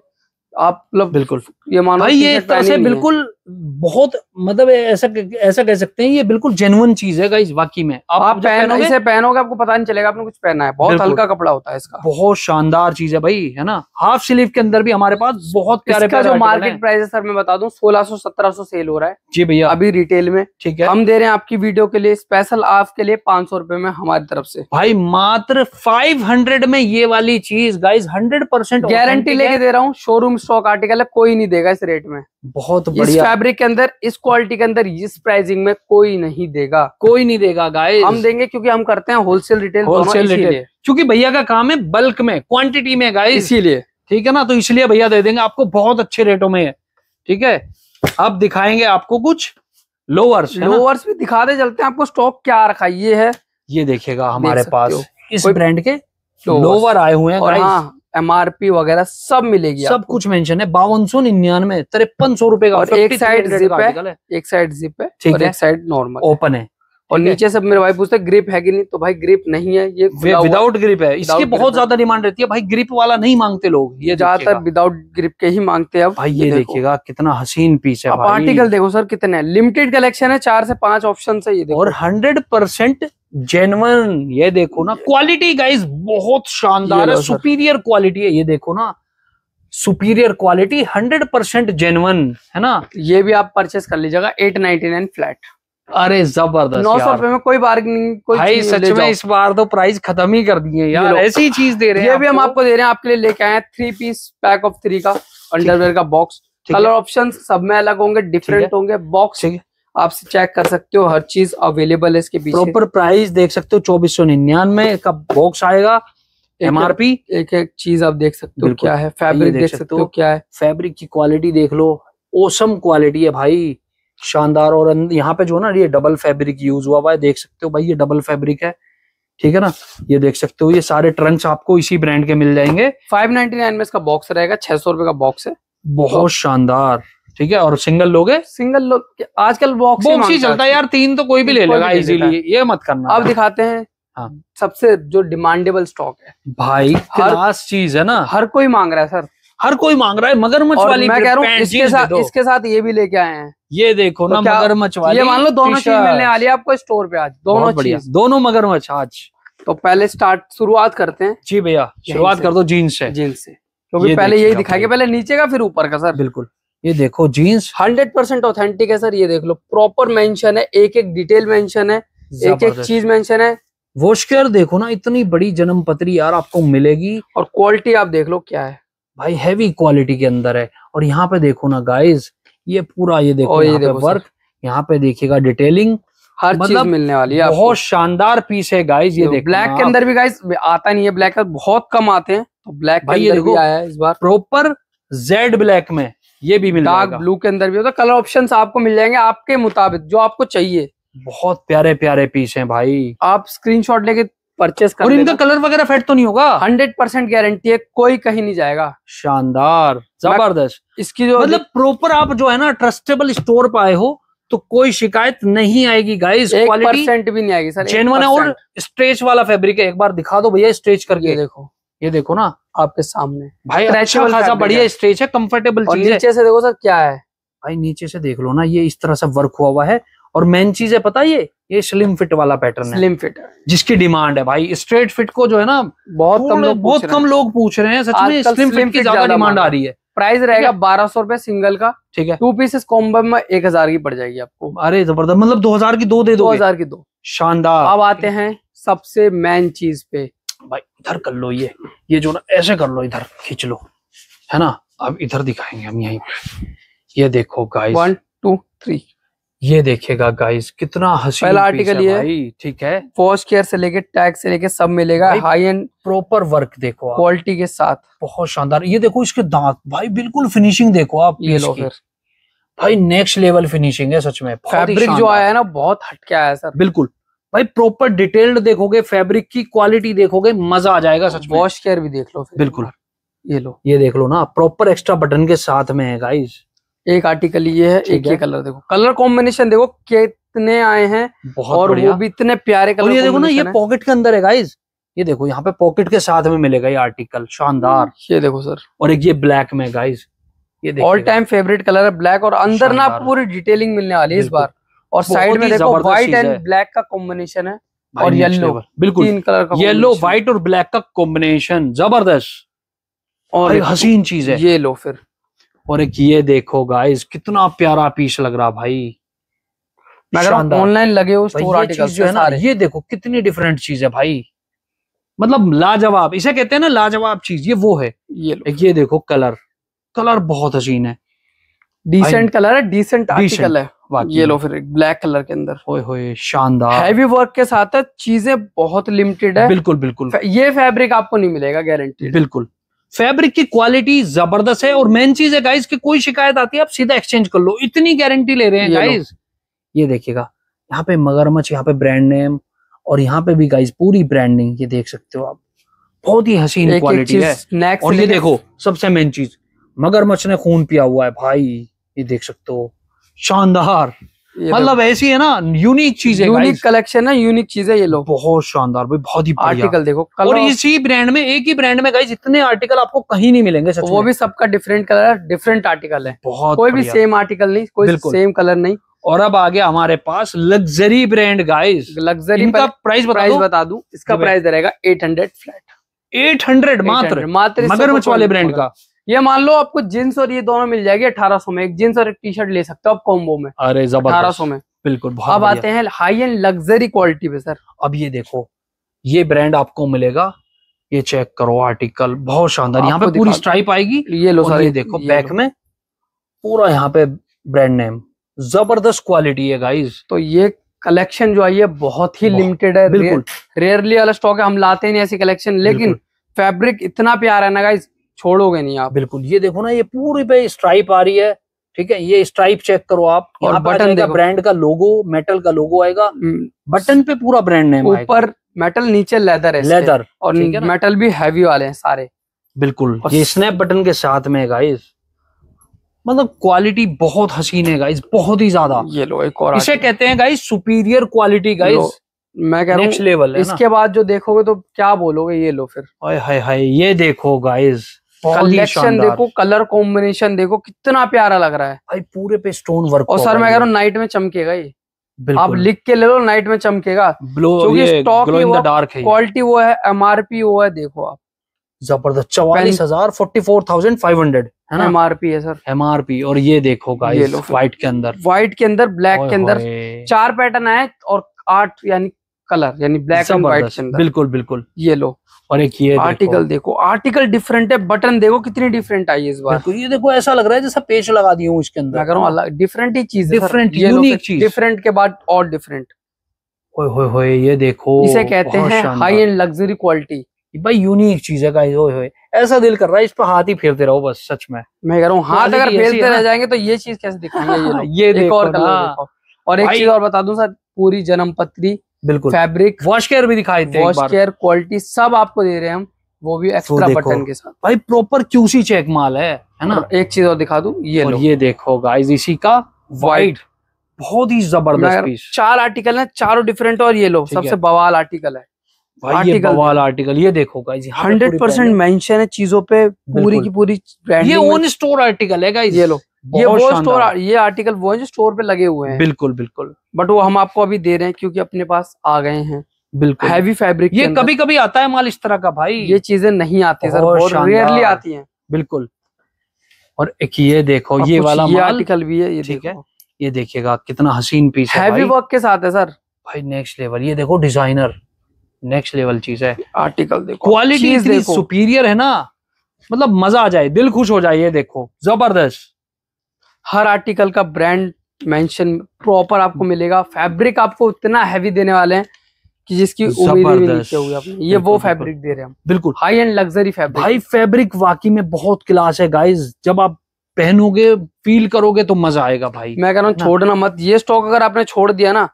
आप मतलब बिल्कुल ये मानो भाई ये ऐसे बिल्कुल बहुत मतलब ऐसा ऐसा कह सकते हैं ये बिल्कुल जेनुअन चीज है गाइस वाकई में आप, आप पहन, पहनोगे इसे पहनोगे आपको पता नहीं चलेगा आपने कुछ पहना है बहुत हल्का कपड़ा होता है इसका बहुत शानदार चीज है भाई है ना हाफ स्लीव के अंदर भी हमारे पास बहुत प्यारे इसका जो मार्केट प्राइस है सर मैं बता दू सोलह सौ सत्रह सौ सेल हो रहा है जी भैया अभी रिटेल में ठीक है हम दे रहे हैं आपकी वीडियो के लिए स्पेशल आपके लिए पांच सौ रुपए में हमारी तरफ से भाई मात्र फाइव हंड्रेड में ये वाली चीज गाइज हंड्रेड परसेंट गारंटी लेके दे रहा हूँ शोरूम स्टॉक आर्टिकल है कोई नहीं देगा इस रेट में बहुत बढ़िया इस फैब्रिक के अंदर इस क्वालिटी के अंदर इस प्राइसिंग में कोई नहीं देगा कोई नहीं देगा गाय हम देंगे क्योंकि हम करते हैं होलसेल रिटेल होलसेल रिटेल क्योंकि भैया का काम है बल्क में क्वांटिटी में गाय इसीलिए ठीक है ना तो इसलिए भैया दे देंगे आपको बहुत अच्छे रेटो में है ठीक है अब दिखाएंगे आपको कुछ लोअर्स लोअर्स भी दिखा दे चलते हैं आपको स्टॉक क्या रखा ये है ये देखेगा हमारे पास इस ब्रांड के लोअर आए हुए हैं एमआरपी वगैरह सब मिलेगी सब कुछ मेंशन है बावन सौ निन्यानवे तिरपन सौ रुपए का और एक साइड जिप है एक साइड जिप है ठीक है एक साइड नॉर्मल ओपन है और नीचे सब मेरे भाई पूछते ग्रिप है कि नहीं तो भाई ग्रिप नहीं है ये विदाउट ग्रिप है इसकी बहुत ज्यादा डिमांड रहती है भाई ग्रिप वाला नहीं मांगते लोग ये ज्यादातर विदाउट ग्रिप के ही मांगते हैं भाई ये देखिएगा कितना हसीन पीस है आर्टिकल देखो सर कितने लिमिटेड कलेक्शन है चार से पांच ऑप्शन है ये और हंड्रेड परसेंट जेनवन ये देखो ना क्वालिटी गाइस बहुत शानदार है सुपीरियर क्वालिटी है ये देखो ना superior quality hundred percent genuine है ना ये भी आप परचेस कर लीजिएगा एट नाइनटी नाइन फ्लैट अरे जबरदस्त नौ सौ रुपए में कोई बार्गेनिंग कोई भाई सच में इस बार तो प्राइस खत्म ही कर दिए यार ऐसी चीज दे रहे हैं ये भी हम आपको दे रहे हैं आपके लिए लेके आए हैं three piece pack of three का अंडरवेयर का बॉक्स कलर ऑप्शन सब में अलग होंगे डिफरेंट होंगे बॉक्स आप चेक कर सकते हो हर चीज अवेलेबल है इसके बीच प्रॉपर प्राइस देख सकते हो चौबीस सौ निन्यानवे का बॉक्स आएगा एम आर एक एक चीज आप देख सकते हो क्या है फैब्रिक देख सकते हो क्या है फैब्रिक की क्वालिटी देख लो ओसम क्वालिटी है भाई शानदार और यहाँ पे जो है ना ये डबल फैब्रिक यूज हुआ हुआ है देख सकते हो भाई ये डबल फैब्रिक है ठीक है ना ये देख सकते हो ये सारे ट्रंक्स आपको इसी ब्रांड के मिल जाएंगे 599 में इसका बॉक्स रहेगा छह सौ रुपए का बॉक्स है बहुत शानदार ठीक है और सिंगल है सिंगल लोग आजकल बॉक्स बॉक्स ही चलता है यार तीन तो कोई भी ले लेगा इजीली ये मत करना अब दिखाते हैं हाँ सबसे जो डिमांडेबल स्टॉक है भाई हर चीज है ना हर कोई मांग रहा है सर हर कोई मांग रहा है मगरमच्छ वाली मैं कह रहा हूँ इसके साथ इसके साथ ये भी लेके आए हैं ये देखो तो ना मगरमच्छ वाली ये मान लो दोनों चीज मिलने वाली है आपको स्टोर पे आज दोनों बढ़िया दोनों मगरमच्छ आज तो पहले स्टार्ट शुरुआत करते हैं जी भैया शुरुआत कर दो जीन्स से जीन्स से क्योंकि पहले यही दिखाएंगे पहले नीचे का फिर ऊपर का सर बिल्कुल ये देखो जीन्स हंड्रेड परसेंट ऑथेंटिक है सर ये देख लो प्रॉपर मेंशन है एक एक डिटेल मेंशन है एक एक चीज मेंशन है वॉशकेयर देखो ना इतनी बड़ी जन्म पत्री यार आपको मिलेगी और क्वालिटी आप देख लो क्या है भाई हैवी क्वालिटी के अंदर है और यहाँ पे देखो ना गाइस ये पूरा ये देखो ये देखो वर्क यहाँ पे देखिएगा डिटेलिंग हर मतलब चीज मिलने वाली है बहुत शानदार पीस है गाइस ये तो देखो ब्लैक के अंदर भी गाइस आता नहीं है ब्लैक बहुत कम आते हैं तो ब्लैक भाई ये देखो आया है इस बार प्रॉपर जेड ब्लैक में ये भी मिल डार्क ब्लू के अंदर भी होता कलर ऑप्शन आपको मिल जाएंगे आपके मुताबिक जो आपको चाहिए बहुत प्यारे प्यारे पीस हैं भाई आप स्क्रीनशॉट लेके परचेस कर और इनका कलर वगैरह फेड तो नहीं होगा हंड्रेड परसेंट गारंटी है कोई कहीं नहीं जाएगा शानदार जबरदस्त इसकी जो मतलब प्रॉपर आप जो है ना ट्रस्टेबल स्टोर पर आए हो तो कोई शिकायत नहीं आएगी गाइस परसेंट भी नहीं आएगी सर जेनवन है और स्ट्रेच वाला फैब्रिक है एक बार दिखा दो भैया स्ट्रेच करके देखो ये देखो ना आपके सामने भाई अच्छा खासा बढ़िया स्ट्रेच है कंफर्टेबल चीज नीचे से देखो सर क्या है भाई नीचे से देख लो ना ये इस तरह से वर्क हुआ हुआ है और मेन चीज है पता ये ये स्लिम फिट वाला पैटर्न है स्लिम फिट जिसकी डिमांड है भाई स्ट्रेट फिट को जो है ना बहुत कम लोग बहुत कम लोग पूछ रहे हैं सच में स्लिम फिट की ज्यादा डिमांड आ रही है प्राइस रहेगा बारह सौ रुपए सिंगल का ठीक है टू पीसेस कॉम्बो में एक हजार की पड़ जाएगी आपको अरे जबरदस्त मतलब दो हजार की दो दे दो हजार की दो शानदार अब आते हैं सबसे मेन चीज पे भाई इधर कर लो ये ये जो ना ऐसे कर लो इधर खींच लो है ना अब इधर दिखाएंगे हम यहीं पे ये देखो गाइस वन टू थ्री ये देखेगा गाइस कितना हसीन पहला आर्टिकल ये ठीक है वॉश केयर से लेके टैग से लेके सब मिलेगा हाई एंड प्रॉपर वर्क देखो क्वालिटी के साथ बहुत शानदार ये देखो इसके दांत भाई बिल्कुल फिनिशिंग देखो आप ये लो फिर भाई नेक्स्ट लेवल फिनिशिंग है सच में फैब्रिक जो आया है ना बहुत हटके आया सर बिल्कुल भाई प्रॉपर डिटेल्ड देखोगे फैब्रिक की क्वालिटी देखोगे मजा आ जाएगा सच वॉश केयर भी देख लो बिल्कुल ये लो ये देख लो ना प्रॉपर एक्स्ट्रा बटन के साथ में है गाइज एक आर्टिकल ये है एक ये कलर देखो कलर कॉम्बिनेशन देखो कितने आए हैं और वो भी इतने प्यारे कलर ये देखो ना ये पॉकेट के अंदर है गाइज ये देखो यहाँ पे पॉकेट के साथ में मिलेगा ये आर्टिकल शानदार हम्म, ये देखो सर और एक ये ब्लैक में गाइज ये ऑल टाइम फेवरेट कलर है ब्लैक और अंदर ना पूरी डिटेलिंग मिलने वाली है इस बार और साइड में देखो व्हाइट एंड ब्लैक का कॉम्बिनेशन है और येलो बिल्कुल तीन कलर का येलो व्हाइट और ब्लैक का कॉम्बिनेशन जबरदस्त और एक हसीन चीज है ये लो फिर और एक ये देखो गाइस कितना प्यारा पीस लग रहा भाई ऑनलाइन लगे हो स्टोर आर्टिकल्स जो है ना ये देखो कितनी डिफरेंट चीज है भाई मतलब लाजवाब इसे कहते हैं ना लाजवाब चीज ये वो है ये एक ये देखो कलर कलर बहुत हसीन है डिसेंट कलर है डिसेंट आर्टिकल है ये लो फिर ब्लैक कलर के अंदर होए होए शानदार हैवी वर्क के साथ है चीजें बहुत लिमिटेड है बिल्कुल बिल्कुल ये फैब्रिक आपको नहीं मिलेगा गारंटी बिल्कुल फैब्रिक की क्वालिटी जबरदस्त है और मेन चीज है गाइस की कोई शिकायत आती है आप सीधा एक्सचेंज कर लो इतनी गारंटी ले रहे हैं गाइस ये देखिएगा यहाँ पे मगरमच्छ यहाँ पे ब्रांड नेम और यहाँ पे भी गाइस पूरी ब्रांडिंग ये देख सकते हो आप बहुत ही हसीन क्वालिटी है और ये देखो सबसे मेन चीज मगरमच्छ ने खून पिया हुआ है भाई ये देख सकते हो शानदार मतलब ऐसी है ना यूनिक चीज है यूनिक कलेक्शन है यूनिक चीज है ये लोग बहुत शानदार भाई बहुत ही आर्टिकल देखो और इसी ब्रांड में एक ही ब्रांड में गाइस इतने आर्टिकल आपको कहीं नहीं मिलेंगे वो भी सबका डिफरेंट कलर है डिफरेंट आर्टिकल है बहुत कोई भी सेम आर्टिकल नहीं कोई सेम कलर नहीं और अब आ गया हमारे पास लग्जरी ब्रांड गाइज लग्जरी का प्राइस प्राइस बता दू इसका प्राइस रहेगा eight hundred flat eight hundred मात्र मात्र मगरमच्छ वाले ब्रांड का ये मान लो आपको जींस और ये दोनों मिल जाएगी अठारह सौ में एक जींस और एक टी शर्ट ले सकते हो आप कॉम्बो में अरे अठारह सौ में बिल्कुल अब आते हैं हाई एंड लग्जरी क्वालिटी पे सर अब ये देखो ये ब्रांड आपको मिलेगा ये चेक करो आर्टिकल बहुत शानदार यहाँ पे पूरी स्ट्राइप आएगी ये लो सर ये देखो ये बैक में पूरा यहाँ पे ब्रांड नेम जबरदस्त क्वालिटी है गाइस तो ये कलेक्शन जो आई है बहुत ही लिमिटेड है बिल्कुल रेयरली वाला स्टॉक है हम लाते नहीं ऐसी कलेक्शन लेकिन फैब्रिक इतना प्यारा है ना गाइस छोड़ोगे नहीं आप बिल्कुल ये देखो ना ये पूरी पे स्ट्राइप आ रही है ठीक है ये स्ट्राइप चेक करो आप और बटन का ब्रांड का लोगो मेटल का लोगो आएगा बटन हम्म। पे पूरा ब्रांड नेम ऊपर मेटल नीचे लेदर है लेदर और मेटल भी हैवी वाले हैं सारे बिल्कुल ये स्नैप बटन के साथ में है मतलब क्वालिटी बहुत हसीन है गाइस बहुत ही ज्यादा ये लो एक और इसे कहते हैं गाइस सुपीरियर क्वालिटी गाइस मैं कह रहा हूँ लेवल इसके बाद जो देखोगे तो क्या बोलोगे ये लो फिर हाय हाय हाय ये देखो गाइस कलेक्शन देखो कलर कॉम्बिनेशन देखो कितना प्यारा लग रहा है भाई पूरे पे स्टोन वर्क और सर मैं कह रहा हूँ नाइट में चमकेगा ये आप लिख के ले लो नाइट में चमकेगा क्योंकि स्टॉक डार्क है क्वालिटी वो है एमआरपी वो है देखो आप जबरदस्त चौवालीस हजार forty four thousand five hundred है ना एमआरपी है सर एमआरपी और ये देखो ये व्हाइट के अंदर व्हाइट के अंदर ब्लैक के अंदर चार पैटर्न आए और आठ यानी कलर यानी ब्लैक एंड व्हाइट बिल्कुल बिल्कुल ये लो और एक ये आर्टिकल देखो आर्टिकल डिफरेंट है बटन देखो कितनी डिफरेंट आई है इस बार ये देखो ऐसा लग रहा है जैसा पेच लगा दिया हूँ इसके अंदर मैं कह डिफरेंट ही चीज डिफरेंट चीज डिफरेंट के बाद और डिफरेंट होए होए होए ये देखो इसे कहते हैं हाई एंड लग्जरी क्वालिटी भाई यूनिक चीज है गाइस ओए होए ऐसा दिल कर रहा है इस पर हाथ ही फेरते रहो बस सच में मैं कह रहा हूँ हाथ अगर फेरते रह जाएंगे तो ये चीज कैसे दिखाएंगे ये हाँ। देखो और और एक चीज और बता दूं सर पूरी जन्म पत्री बिल्कुल फैब्रिक वॉश केयर भी दिखाई देते वॉश केयर क्वालिटी सब आपको दे रहे हैं हम वो भी एक्स्ट्रा बटन तो के साथ भाई प्रॉपर क्यूसी चेक माल है है ना एक चीज और दिखा दू ये ये देखो गाइज इसी का वाइट बहुत ही जबरदस्त चार आर्टिकल है चारों डिफरेंट और ये लो सबसे बवाल आर्टिकल है भाई ये बवाल आर्टिकल ये देखो गाइस हंड्रेड परसेंट मेंशन है चीजों पे पूरी की पूरी ये ओन स्टोर आर्टिकल है गाइस ये लो ये वो स्टोर ये आर्टिकल वो है जो स्टोर पे लगे हुए हैं बिल्कुल बिल्कुल बट वो हम आपको अभी दे रहे हैं क्योंकि अपने पास आ गए हैं बिल्कुल हैवी फैब्रिक ये कभी कभी आता है माल इस तरह का भाई ये चीजें नहीं आती सर बहुत रेयरली आती हैं बिल्कुल और एक ये देखो ये वाला ये आर्टिकल भी है ये ठीक है ये देखिएगा कितना हसीन पीस है हैवी वर्क के साथ है सर भाई नेक्स्ट लेवल ये देखो डिजाइनर नेक्स्ट लेवल चीज है आर्टिकल देखो क्वालिटी सुपीरियर है ना मतलब मजा आ जाए दिल खुश हो जाए ये देखो जबरदस्त हर आर्टिकल का ब्रांड मेंशन प्रॉपर आपको मिलेगा फैब्रिक आपको इतना हैवी देने वाले हैं कि जिसकी उम्मीद होगी आपने ये वो फैब्रिक दे रहे हैं हम बिल्कुल हाई एंड लग्जरी फैब्रिक भाई फैब्रिक वाकई में बहुत क्लास है गाइस जब आप पहनोगे फील करोगे तो मजा आएगा भाई मैं कह रहा हूँ छोड़ना मत ये स्टॉक अगर आपने छोड़ दिया ना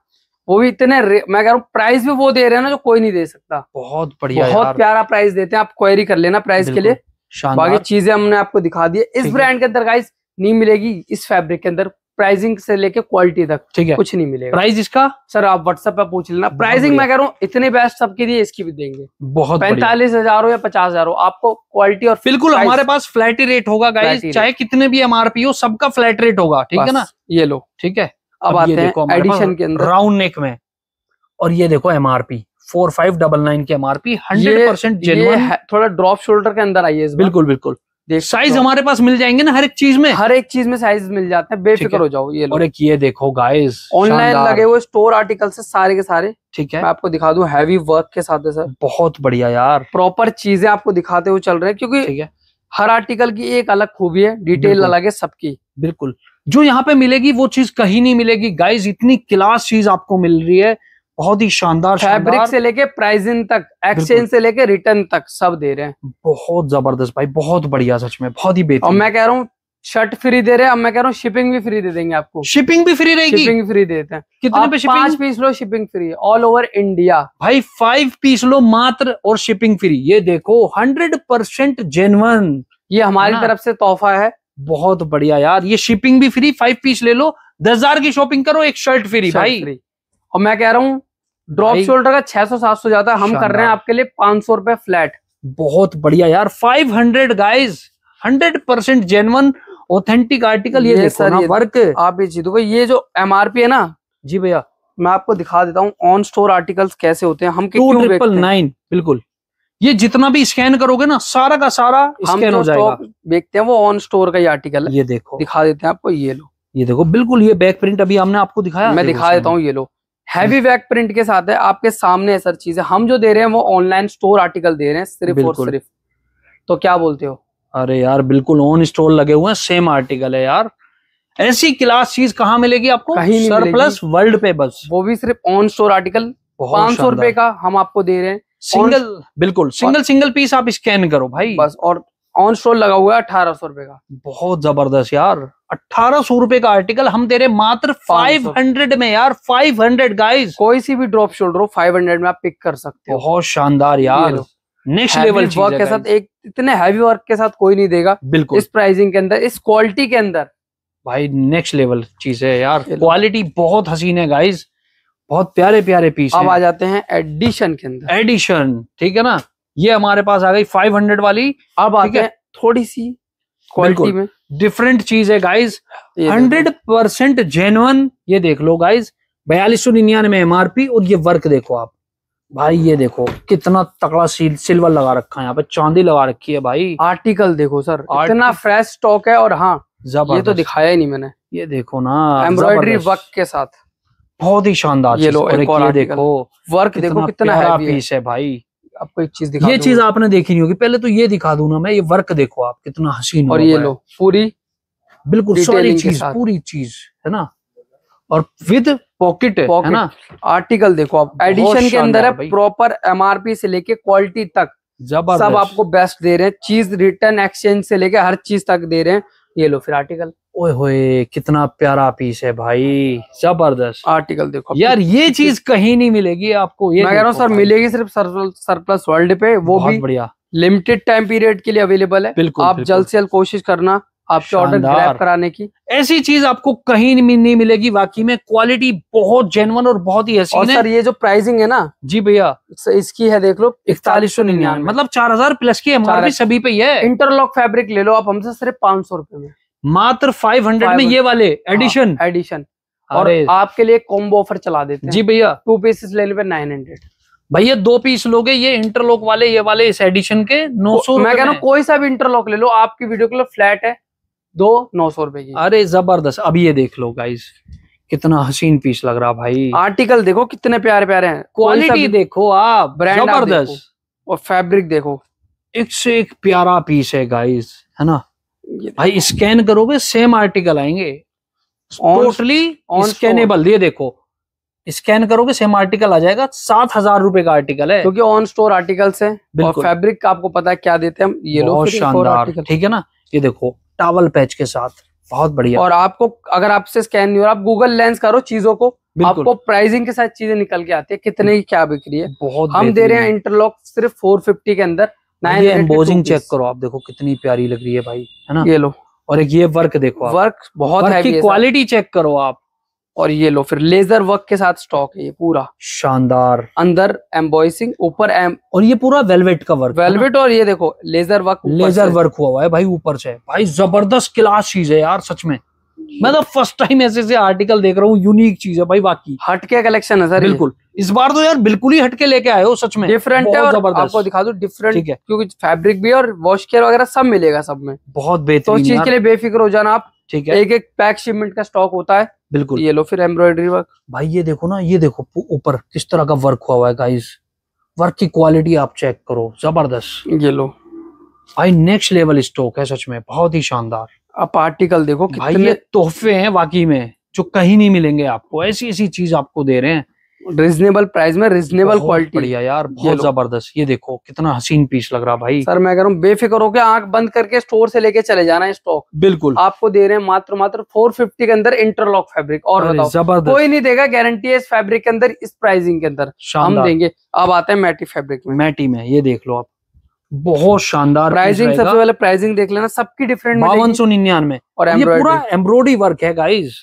वो भी इतने मैं कह रहा हूँ प्राइस भी वो दे रहे हैं ना जो कोई नहीं दे सकता बहुत बढ़िया बहुत प्यारा प्राइस देते हैं आप क्वेरी कर लेना प्राइस के लिए बाकी चीजें हमने आपको दिखा दी इस ब्रांड के अंदर गाइस नहीं मिलेगी इस फैब्रिक के अंदर प्राइसिंग से लेके क्वालिटी तक ठीक है कुछ नहीं मिलेगा प्राइस इसका सर आप व्हाट्सएप पे पूछ लेना प्राइसिंग मैं कह रहा हूँ इतने बेस्ट सबके लिए इसकी भी देंगे बहुत पैंतालीस हजार हो या पचास हजार हो आपको क्वालिटी और बिल्कुल हमारे पास फ्लैट रेट होगा गाइस चाहे कितने भी एमआरपी हो सबका फ्लैट रेट होगा ठीक है ना ये लो ठीक है अब आते हैं एडिशन के अंदर राउंड नेक में और ये देखो MRP four five double nine की एमआरपी हंड्रेड परसेंट थोड़ा ड्रॉप शोल्डर के अंदर आई है बिल्कुल बिल्कुल साइज हमारे पास मिल जाएंगे ना हर एक चीज में हर एक चीज में साइज मिल जाते हैं बेफिक्र हो जाओ ये और एक ये देखो गाइस ऑनलाइन लगे हुए स्टोर आर्टिकल से सारे के सारे ठीक है मैं आपको दिखा दूं हैवी वर्क के साथ है सर बहुत बढ़िया यार प्रॉपर चीजें आपको दिखाते हुए चल रहे हैं क्योंकि हर आर्टिकल की एक अलग खूबी है डिटेल अलग है सबकी बिल्कुल जो यहाँ पे मिलेगी वो चीज कहीं नहीं मिलेगी गाइज इतनी क्लास चीज आपको मिल रही है बहुत ही शानदार फैब्रिक से लेके प्राइसिंग तक एक्सचेंज से लेके रिटर्न तक सब दे रहे हैं बहुत जबरदस्त भाई बहुत बढ़िया सच में बहुत ही बेहतर और मैं कह रहा हूँ शर्ट फ्री दे रहे हैं अब मैं कह रहा हूँ शिपिंग भी फ्री दे देंगे आपको शिपिंग भी फ्री रहेगी शिपिंग फ्री देते हैं कितने पे शिपिंग पांच पीस लो shipping free all over India भाई फाइव पीस लो मात्र और शिपिंग फ्री ये देखो हंड्रेड परसेंट जेनवन ये हमारी तरफ से तोहफा है बहुत बढ़िया यार ये शिपिंग भी फ्री फाइव पीस ले लो दस हजार की शॉपिंग करो एक शर्ट फ्री भाई और मैं कह रहा हूँ ड्रॉप शोल्डर का 600 700 ज्यादा हम कर रहे हैं आपके लिए पांच सौ रुपए फ्लैट बहुत बढ़िया यार 500 hundred guys hundred percent genuine authentic article ये, ये सर ये वर्क आप ये जीतू भाई ये जो पी है ना जी भैया मैं आपको दिखा देता हूँ ऑन स्टोर आर्टिकल्स कैसे होते हैं हम ट्रिपल नाइन बिल्कुल ये जितना भी स्कैन करोगे ना सारा का सारा स्कैन हो जाएगा देखते हैं वो ऑन स्टोर का ही आर्टिकल है ये देखो दिखा देते हैं आपको ये लो ये देखो बिल्कुल ये बैक प्रिंट अभी हमने आपको दिखाया मैं दिखा देता हूँ ये लो हैवी बैक प्रिंट के साथ है आपके सामने है सर चीजें हम जो दे रहे हैं वो ऑनलाइन स्टोर आर्टिकल दे रहे हैं सिर्फ और सिर्फ तो क्या बोलते हो अरे यार बिल्कुल ऑन स्टोर लगे हुए हैं सेम आर्टिकल है यार ऐसी क्लास चीज कहाँ मिलेगी आपको कहीं सर प्लस वर्ल्ड पे बस वो भी सिर्फ ऑन स्टोर आर्टिकल पांच सौ रुपए का हम आपको दे रहे हैं सिंगल बिल्कुल सिंगल सिंगल पीस आप स्कैन करो भाई बस और ऑन स्टोर लगा हुआ है अठारह सौ रुपए का बहुत जबरदस्त यार अट्ठारह सौ रुपए का आर्टिकल हम दे रहे मात्र फाइव हंड्रेड में यार फाइव हंड्रेड गाइज कोई सी भी ड्रॉप शोल्डर हो फाइव हंड्रेड में आप पिक कर सकते हो बहुत शानदार यार नेक्स्ट लेवल वर्क के साथ एक इतने हैवी वर्क के साथ कोई नहीं देगा बिल्कुल इस प्राइसिंग के अंदर इस क्वालिटी के अंदर भाई नेक्स्ट लेवल चीज है यार क्वालिटी बहुत हसीन है गाइज बहुत प्यारे प्यारे पीस अब आ जाते हैं एडिशन के अंदर एडिशन ठीक है ना ये हमारे पास आ गई 500 वाली अब आते हैं थोड़ी सी क्वालिटी में डिफरेंट चीज है गाइज हंड्रेड परसेंट जेनुअन ये देख लो गाइज बयालीस सौ निन्यानवे एम और ये वर्क देखो आप भाई ये देखो कितना तगड़ा सिल्वर लगा रखा है यहाँ पे चांदी लगा रखी है भाई आर्टिकल देखो सर इतना फ्रेश स्टॉक है और हाँ जब ये तो दिखाया ही नहीं मैंने ये देखो ना एम्ब्रॉयडरी वर्क के साथ बहुत ही शानदार ये लो एक और ये देखो वर्क देखो कितना पीस है भाई आपको एक चीज दिखा ये चीज आपने देखी नहीं होगी पहले तो ये दिखा दू ना मैं ये वर्क देखो आप कितना हसीन और ये लो पूरी बिल्कुल सारी चीज पूरी चीज है ना और विद पॉकेट है ना आर्टिकल देखो आप एडिशन के अंदर है प्रॉपर एमआरपी से लेके क्वालिटी तक जब सब आपको बेस्ट दे रहे हैं चीज रिटर्न एक्सचेंज से लेके हर चीज तक दे रहे हैं ये लो फिर आर्टिकल ओए होए कितना प्यारा पीस है भाई जबरदस्त आर्टिकल देखो यार ये चीज कहीं नहीं मिलेगी आपको ये मैं कह रहा हूँ सर मिलेगी सिर्फ सरप्लस वर्ल्ड पे वो भी बढ़िया लिमिटेड टाइम पीरियड के लिए अवेलेबल है बिल्कुल आप जल्द से जल्द कोशिश करना आपके ऑर्डर ग्रैब कराने की ऐसी चीज आपको कहीं नहीं मिलेगी बाकी में क्वालिटी बहुत जेनवन और बहुत ही अच्छी है सर ये जो प्राइसिंग है ना जी भैया इसकी है देख लो इकतालीस सौ निन्यानवे मतलब चार हजार प्लस की एमआरपी सभी पे है इंटरलॉक फैब्रिक ले लो आप हमसे सिर्फ पांच सौ रुपए में मात्र 500 में ये वाले एडिशन हाँ, एडिशन और आपके लिए कॉम्बो ऑफर चला देते हैं जी भैया टू पीसेस ले पे नाइन हंड्रेड भैया दो पीस लोगे ये इंटरलॉक वाले ये वाले इस एडिशन के नौ सौ मैं कह रहा हूँ कोई सा भी इंटरलॉक ले लो आपकी वीडियो के लिए फ्लैट है दो नौ सौ रुपए की अरे जबरदस्त अभी ये देख लो गाइस कितना हसीन पीस लग रहा भाई आर्टिकल देखो कितने प्यारे प्यारे हैं क्वालिटी देखो आप ब्रांड जबरदस्त और फैब्रिक देखो एक से एक प्यारा पीस है गाइस है ना भाई स्कैन करोगे सेम आर्टिकल आएंगे टोटली स्कैनेबल ये देखो स्कैन करोगे सेम आर्टिकल आ जाएगा सात हजार रुपए का आर्टिकल है क्योंकि ऑन स्टोर आर्टिकल्स है और फैब्रिक का आपको पता है क्या देते हैं ये लोग शानदार ठीक है ना ये देखो टावल पैच के साथ बहुत बढ़िया और आपको अगर आपसे स्कैन नहीं हो रहा आप गूगल लेंस करो चीजों को आपको प्राइसिंग के साथ चीजें निकल के आती है कितने की क्या बिक्री है बहुत हम दे रहे हैं इंटरलॉक सिर्फ फोर फिफ्टी के अंदर ये एम्बोजिंग चेक करो आप देखो कितनी प्यारी लग रही है भाई है ना ये लो और एक ये वर्क देखो आप वर्क बहुत वर्क की क्वालिटी चेक करो आप और ये लो फिर लेजर वर्क के साथ स्टॉक है ये पूरा शानदार अंदर एम्बॉइसिंग ऊपर एम और ये पूरा वेलवेट का वर्क वेलवेट और ये देखो लेजर वर्क लेजर वर्क हुआ हुआ है भाई ऊपर से भाई जबरदस्त क्लास चीज है यार सच में मैं तो फर्स्ट टाइम ऐसे ऐसे आर्टिकल देख रहा हूँ यूनिक चीज है भाई बाकी हटके कलेक्शन है सर बिल्कुल इस बार तो यार बिल्कुल ही हटके लेके आए हो सच में डिफरेंट है और आपको दिखा दो डिफरेंट है क्योंकि फैब्रिक भी और वॉश केयर वगैरह सब मिलेगा सब में बहुत बेहतर तो चीज के लिए बेफिक्र हो जाना आप ठीक है एक एक पैक शिपमेंट का स्टॉक होता है बिल्कुल ये लो फिर एम्ब्रॉयडरी वर्क भाई ये देखो ना ये देखो ऊपर किस तरह का वर्क हुआ है गाइस वर्क की क्वालिटी आप चेक करो जबरदस्त ये लो भाई नेक्स्ट लेवल स्टॉक है सच में बहुत ही शानदार आप आर्टिकल देखो कितने ये तोहफे हैं वाकई में जो कहीं नहीं मिलेंगे आपको ऐसी ऐसी चीज आपको दे रहे हैं रिजनेबल प्राइस में रिजनेबल क्वालिटी बढ़िया यार बहुत जबरदस्त ये देखो कितना हसीन पीस लग रहा भाई सर मैं कह रहा हूँ बेफिक्र होकर आंख बंद करके स्टोर से लेके चले जाना है स्टॉक बिल्कुल आपको दे रहे हैं मात्र मात्र 450 के अंदर इंटरलॉक फैब्रिक और जबरदस्त कोई नहीं देगा गारंटी है इस फैब्रिक के अंदर इस प्राइसिंग के अंदर हम देंगे अब आते हैं मैटी फैब्रिक में मैटी में ये देख लो आप बहुत शानदार प्राइसिंग सबसे पहले प्राइसिंग देख लेना सबकी डिफरेंट बावन सौ निन्यानवे और ये पूरा एम्ब्रॉयडरी वर्क है गाइज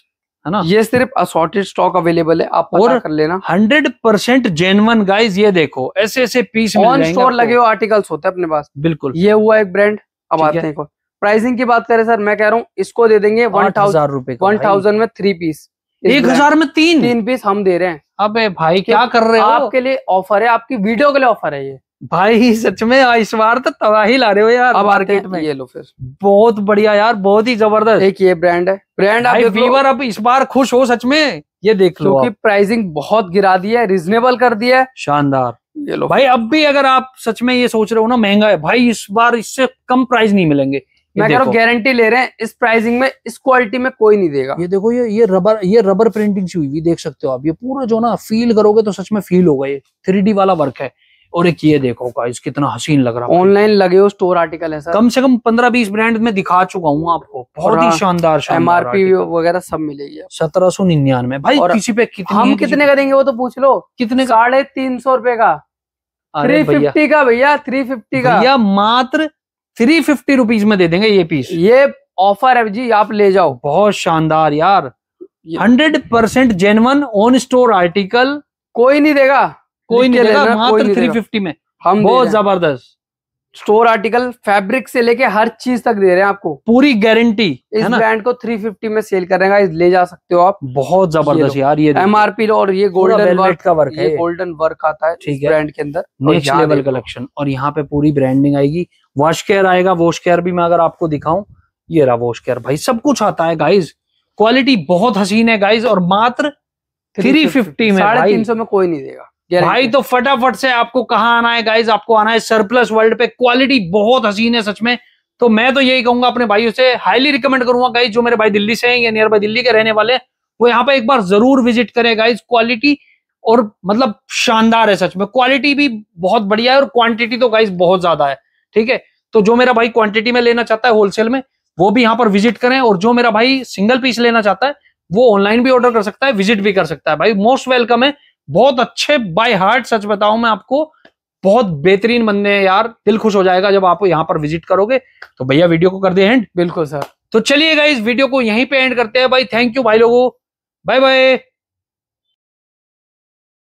है ना ये सिर्फ असॉर्टेड स्टॉक अवेलेबल है आप और कर लेना हंड्रेड परसेंट जेनवन गाइज ये देखो ऐसे ऐसे पीस ऑन स्टोर लगे हुए आर्टिकल्स होते हैं अपने पास बिल्कुल ये हुआ एक ब्रांड अब आते हैं प्राइसिंग की बात करें सर मैं कह रहा हूँ इसको दे देंगे वन थाउजेंड रुपए वन थाउजेंड में थ्री पीस एक हजार में तीन तीन पीस हम दे रहे हैं अबे भाई क्या कर रहे हो आपके लिए ऑफर है आपकी वीडियो के लिए ऑफर है ये भाई सच में बार तो तबाही ला रहे हो यार अब मार्केट में ये लो फिर बहुत बढ़िया यार बहुत ही जबरदस्त एक ये ब्रांड है ब्रांड आप वीवर अब इस बार खुश हो सच में ये देख लो क्योंकि प्राइसिंग बहुत गिरा दी है रिजनेबल कर दिया है शानदार ये लो भाई अब भी अगर आप सच में ये सोच रहे हो ना महंगा है भाई इस बार इससे कम प्राइस नहीं मिलेंगे मैं कह रहा गारंटी ले रहे हैं इस प्राइसिंग में इस क्वालिटी में कोई नहीं देगा ये देखो ये ये रबर ये रबर प्रिंटिंग हुई देख सकते हो आप ये पूरा जो ना फील करोगे तो सच में फील होगा ये थ्री वाला वर्क है और एक ये देखो गाइस कितना हसीन लग रहा है ऑनलाइन लगे हो स्टोर आर्टिकल है सर कम से कम पंद्रह बीस ब्रांड में दिखा चुका हूँ आपको बहुत ही शानदार एम आर पी वगैरह सब मिलेगी सत्रह सौ निन्यानवे भाई और किसी पे कितने हम कितने का देंगे वो तो पूछ लो कितने साढ़े तीन सौ रुपए का थ्री फिफ्टी का भैया थ्री फिफ्टी का भैया मात्र थ्री फिफ्टी रुपीज में दे देंगे ये पीस ये ऑफर है जी आप ले जाओ बहुत शानदार यार hundred percent genuine on store article कोई नहीं देगा कोई नहीं देगा मात्र थ्री फिफ्टी में हम बहुत जबरदस्त स्टोर आर्टिकल फैब्रिक से लेके हर चीज तक दे रहे हैं आपको पूरी गारंटी इस ब्रांड को 350 में सेल करेगा ले जा सकते हो आप बहुत जबरदस्त यार ये एमआरपी और ये गोल्डन वर्क का वर्क है गोल्डन वर्क आता है ठीक है ब्रांड के अंदर नेक्स्ट लेवल कलेक्शन और यहाँ पे पूरी ब्रांडिंग आएगी वॉश केयर आएगा वॉश केयर भी मैं अगर आपको दिखाऊं ये रहा वॉश केयर भाई सब कुछ आता है गाइज क्वालिटी बहुत हसीन है गाइज और मात्र थ्री फिफ्टी में साढ़े तीन सौ में कोई नहीं देगा भाई तो फटाफट से आपको कहाँ आना है गाइज आपको आना है सरप्लस वर्ल्ड पे क्वालिटी बहुत हसीन है सच में तो मैं तो यही कहूंगा अपने भाइयों से हाईली रिकमेंड करूंगा गाइज जो मेरे भाई दिल्ली से हैं या नियर बाई दिल्ली के रहने वाले वो यहाँ पे एक बार जरूर विजिट करें गाइज क्वालिटी और मतलब शानदार है सच में क्वालिटी भी बहुत बढ़िया है और क्वांटिटी तो गाइज बहुत ज्यादा है ठीक है तो जो मेरा भाई क्वांटिटी में लेना चाहता है होलसेल में वो भी यहाँ पर विजिट करें और जो मेरा भाई सिंगल पीस लेना चाहता है वो ऑनलाइन भी ऑर्डर कर सकता है विजिट भी कर सकता है भाई मोस्ट वेलकम है बहुत अच्छे बाय हार्ट सच बताऊं मैं आपको बहुत बेहतरीन बंदे हैं यार दिल खुश हो जाएगा जब आप यहाँ पर विजिट करोगे तो भैया वीडियो को कर दे एंड बिल्कुल सर तो चलिएगा इस वीडियो को यहीं पे एंड करते हैं भाई थैंक यू भाई लोगों बाय बाय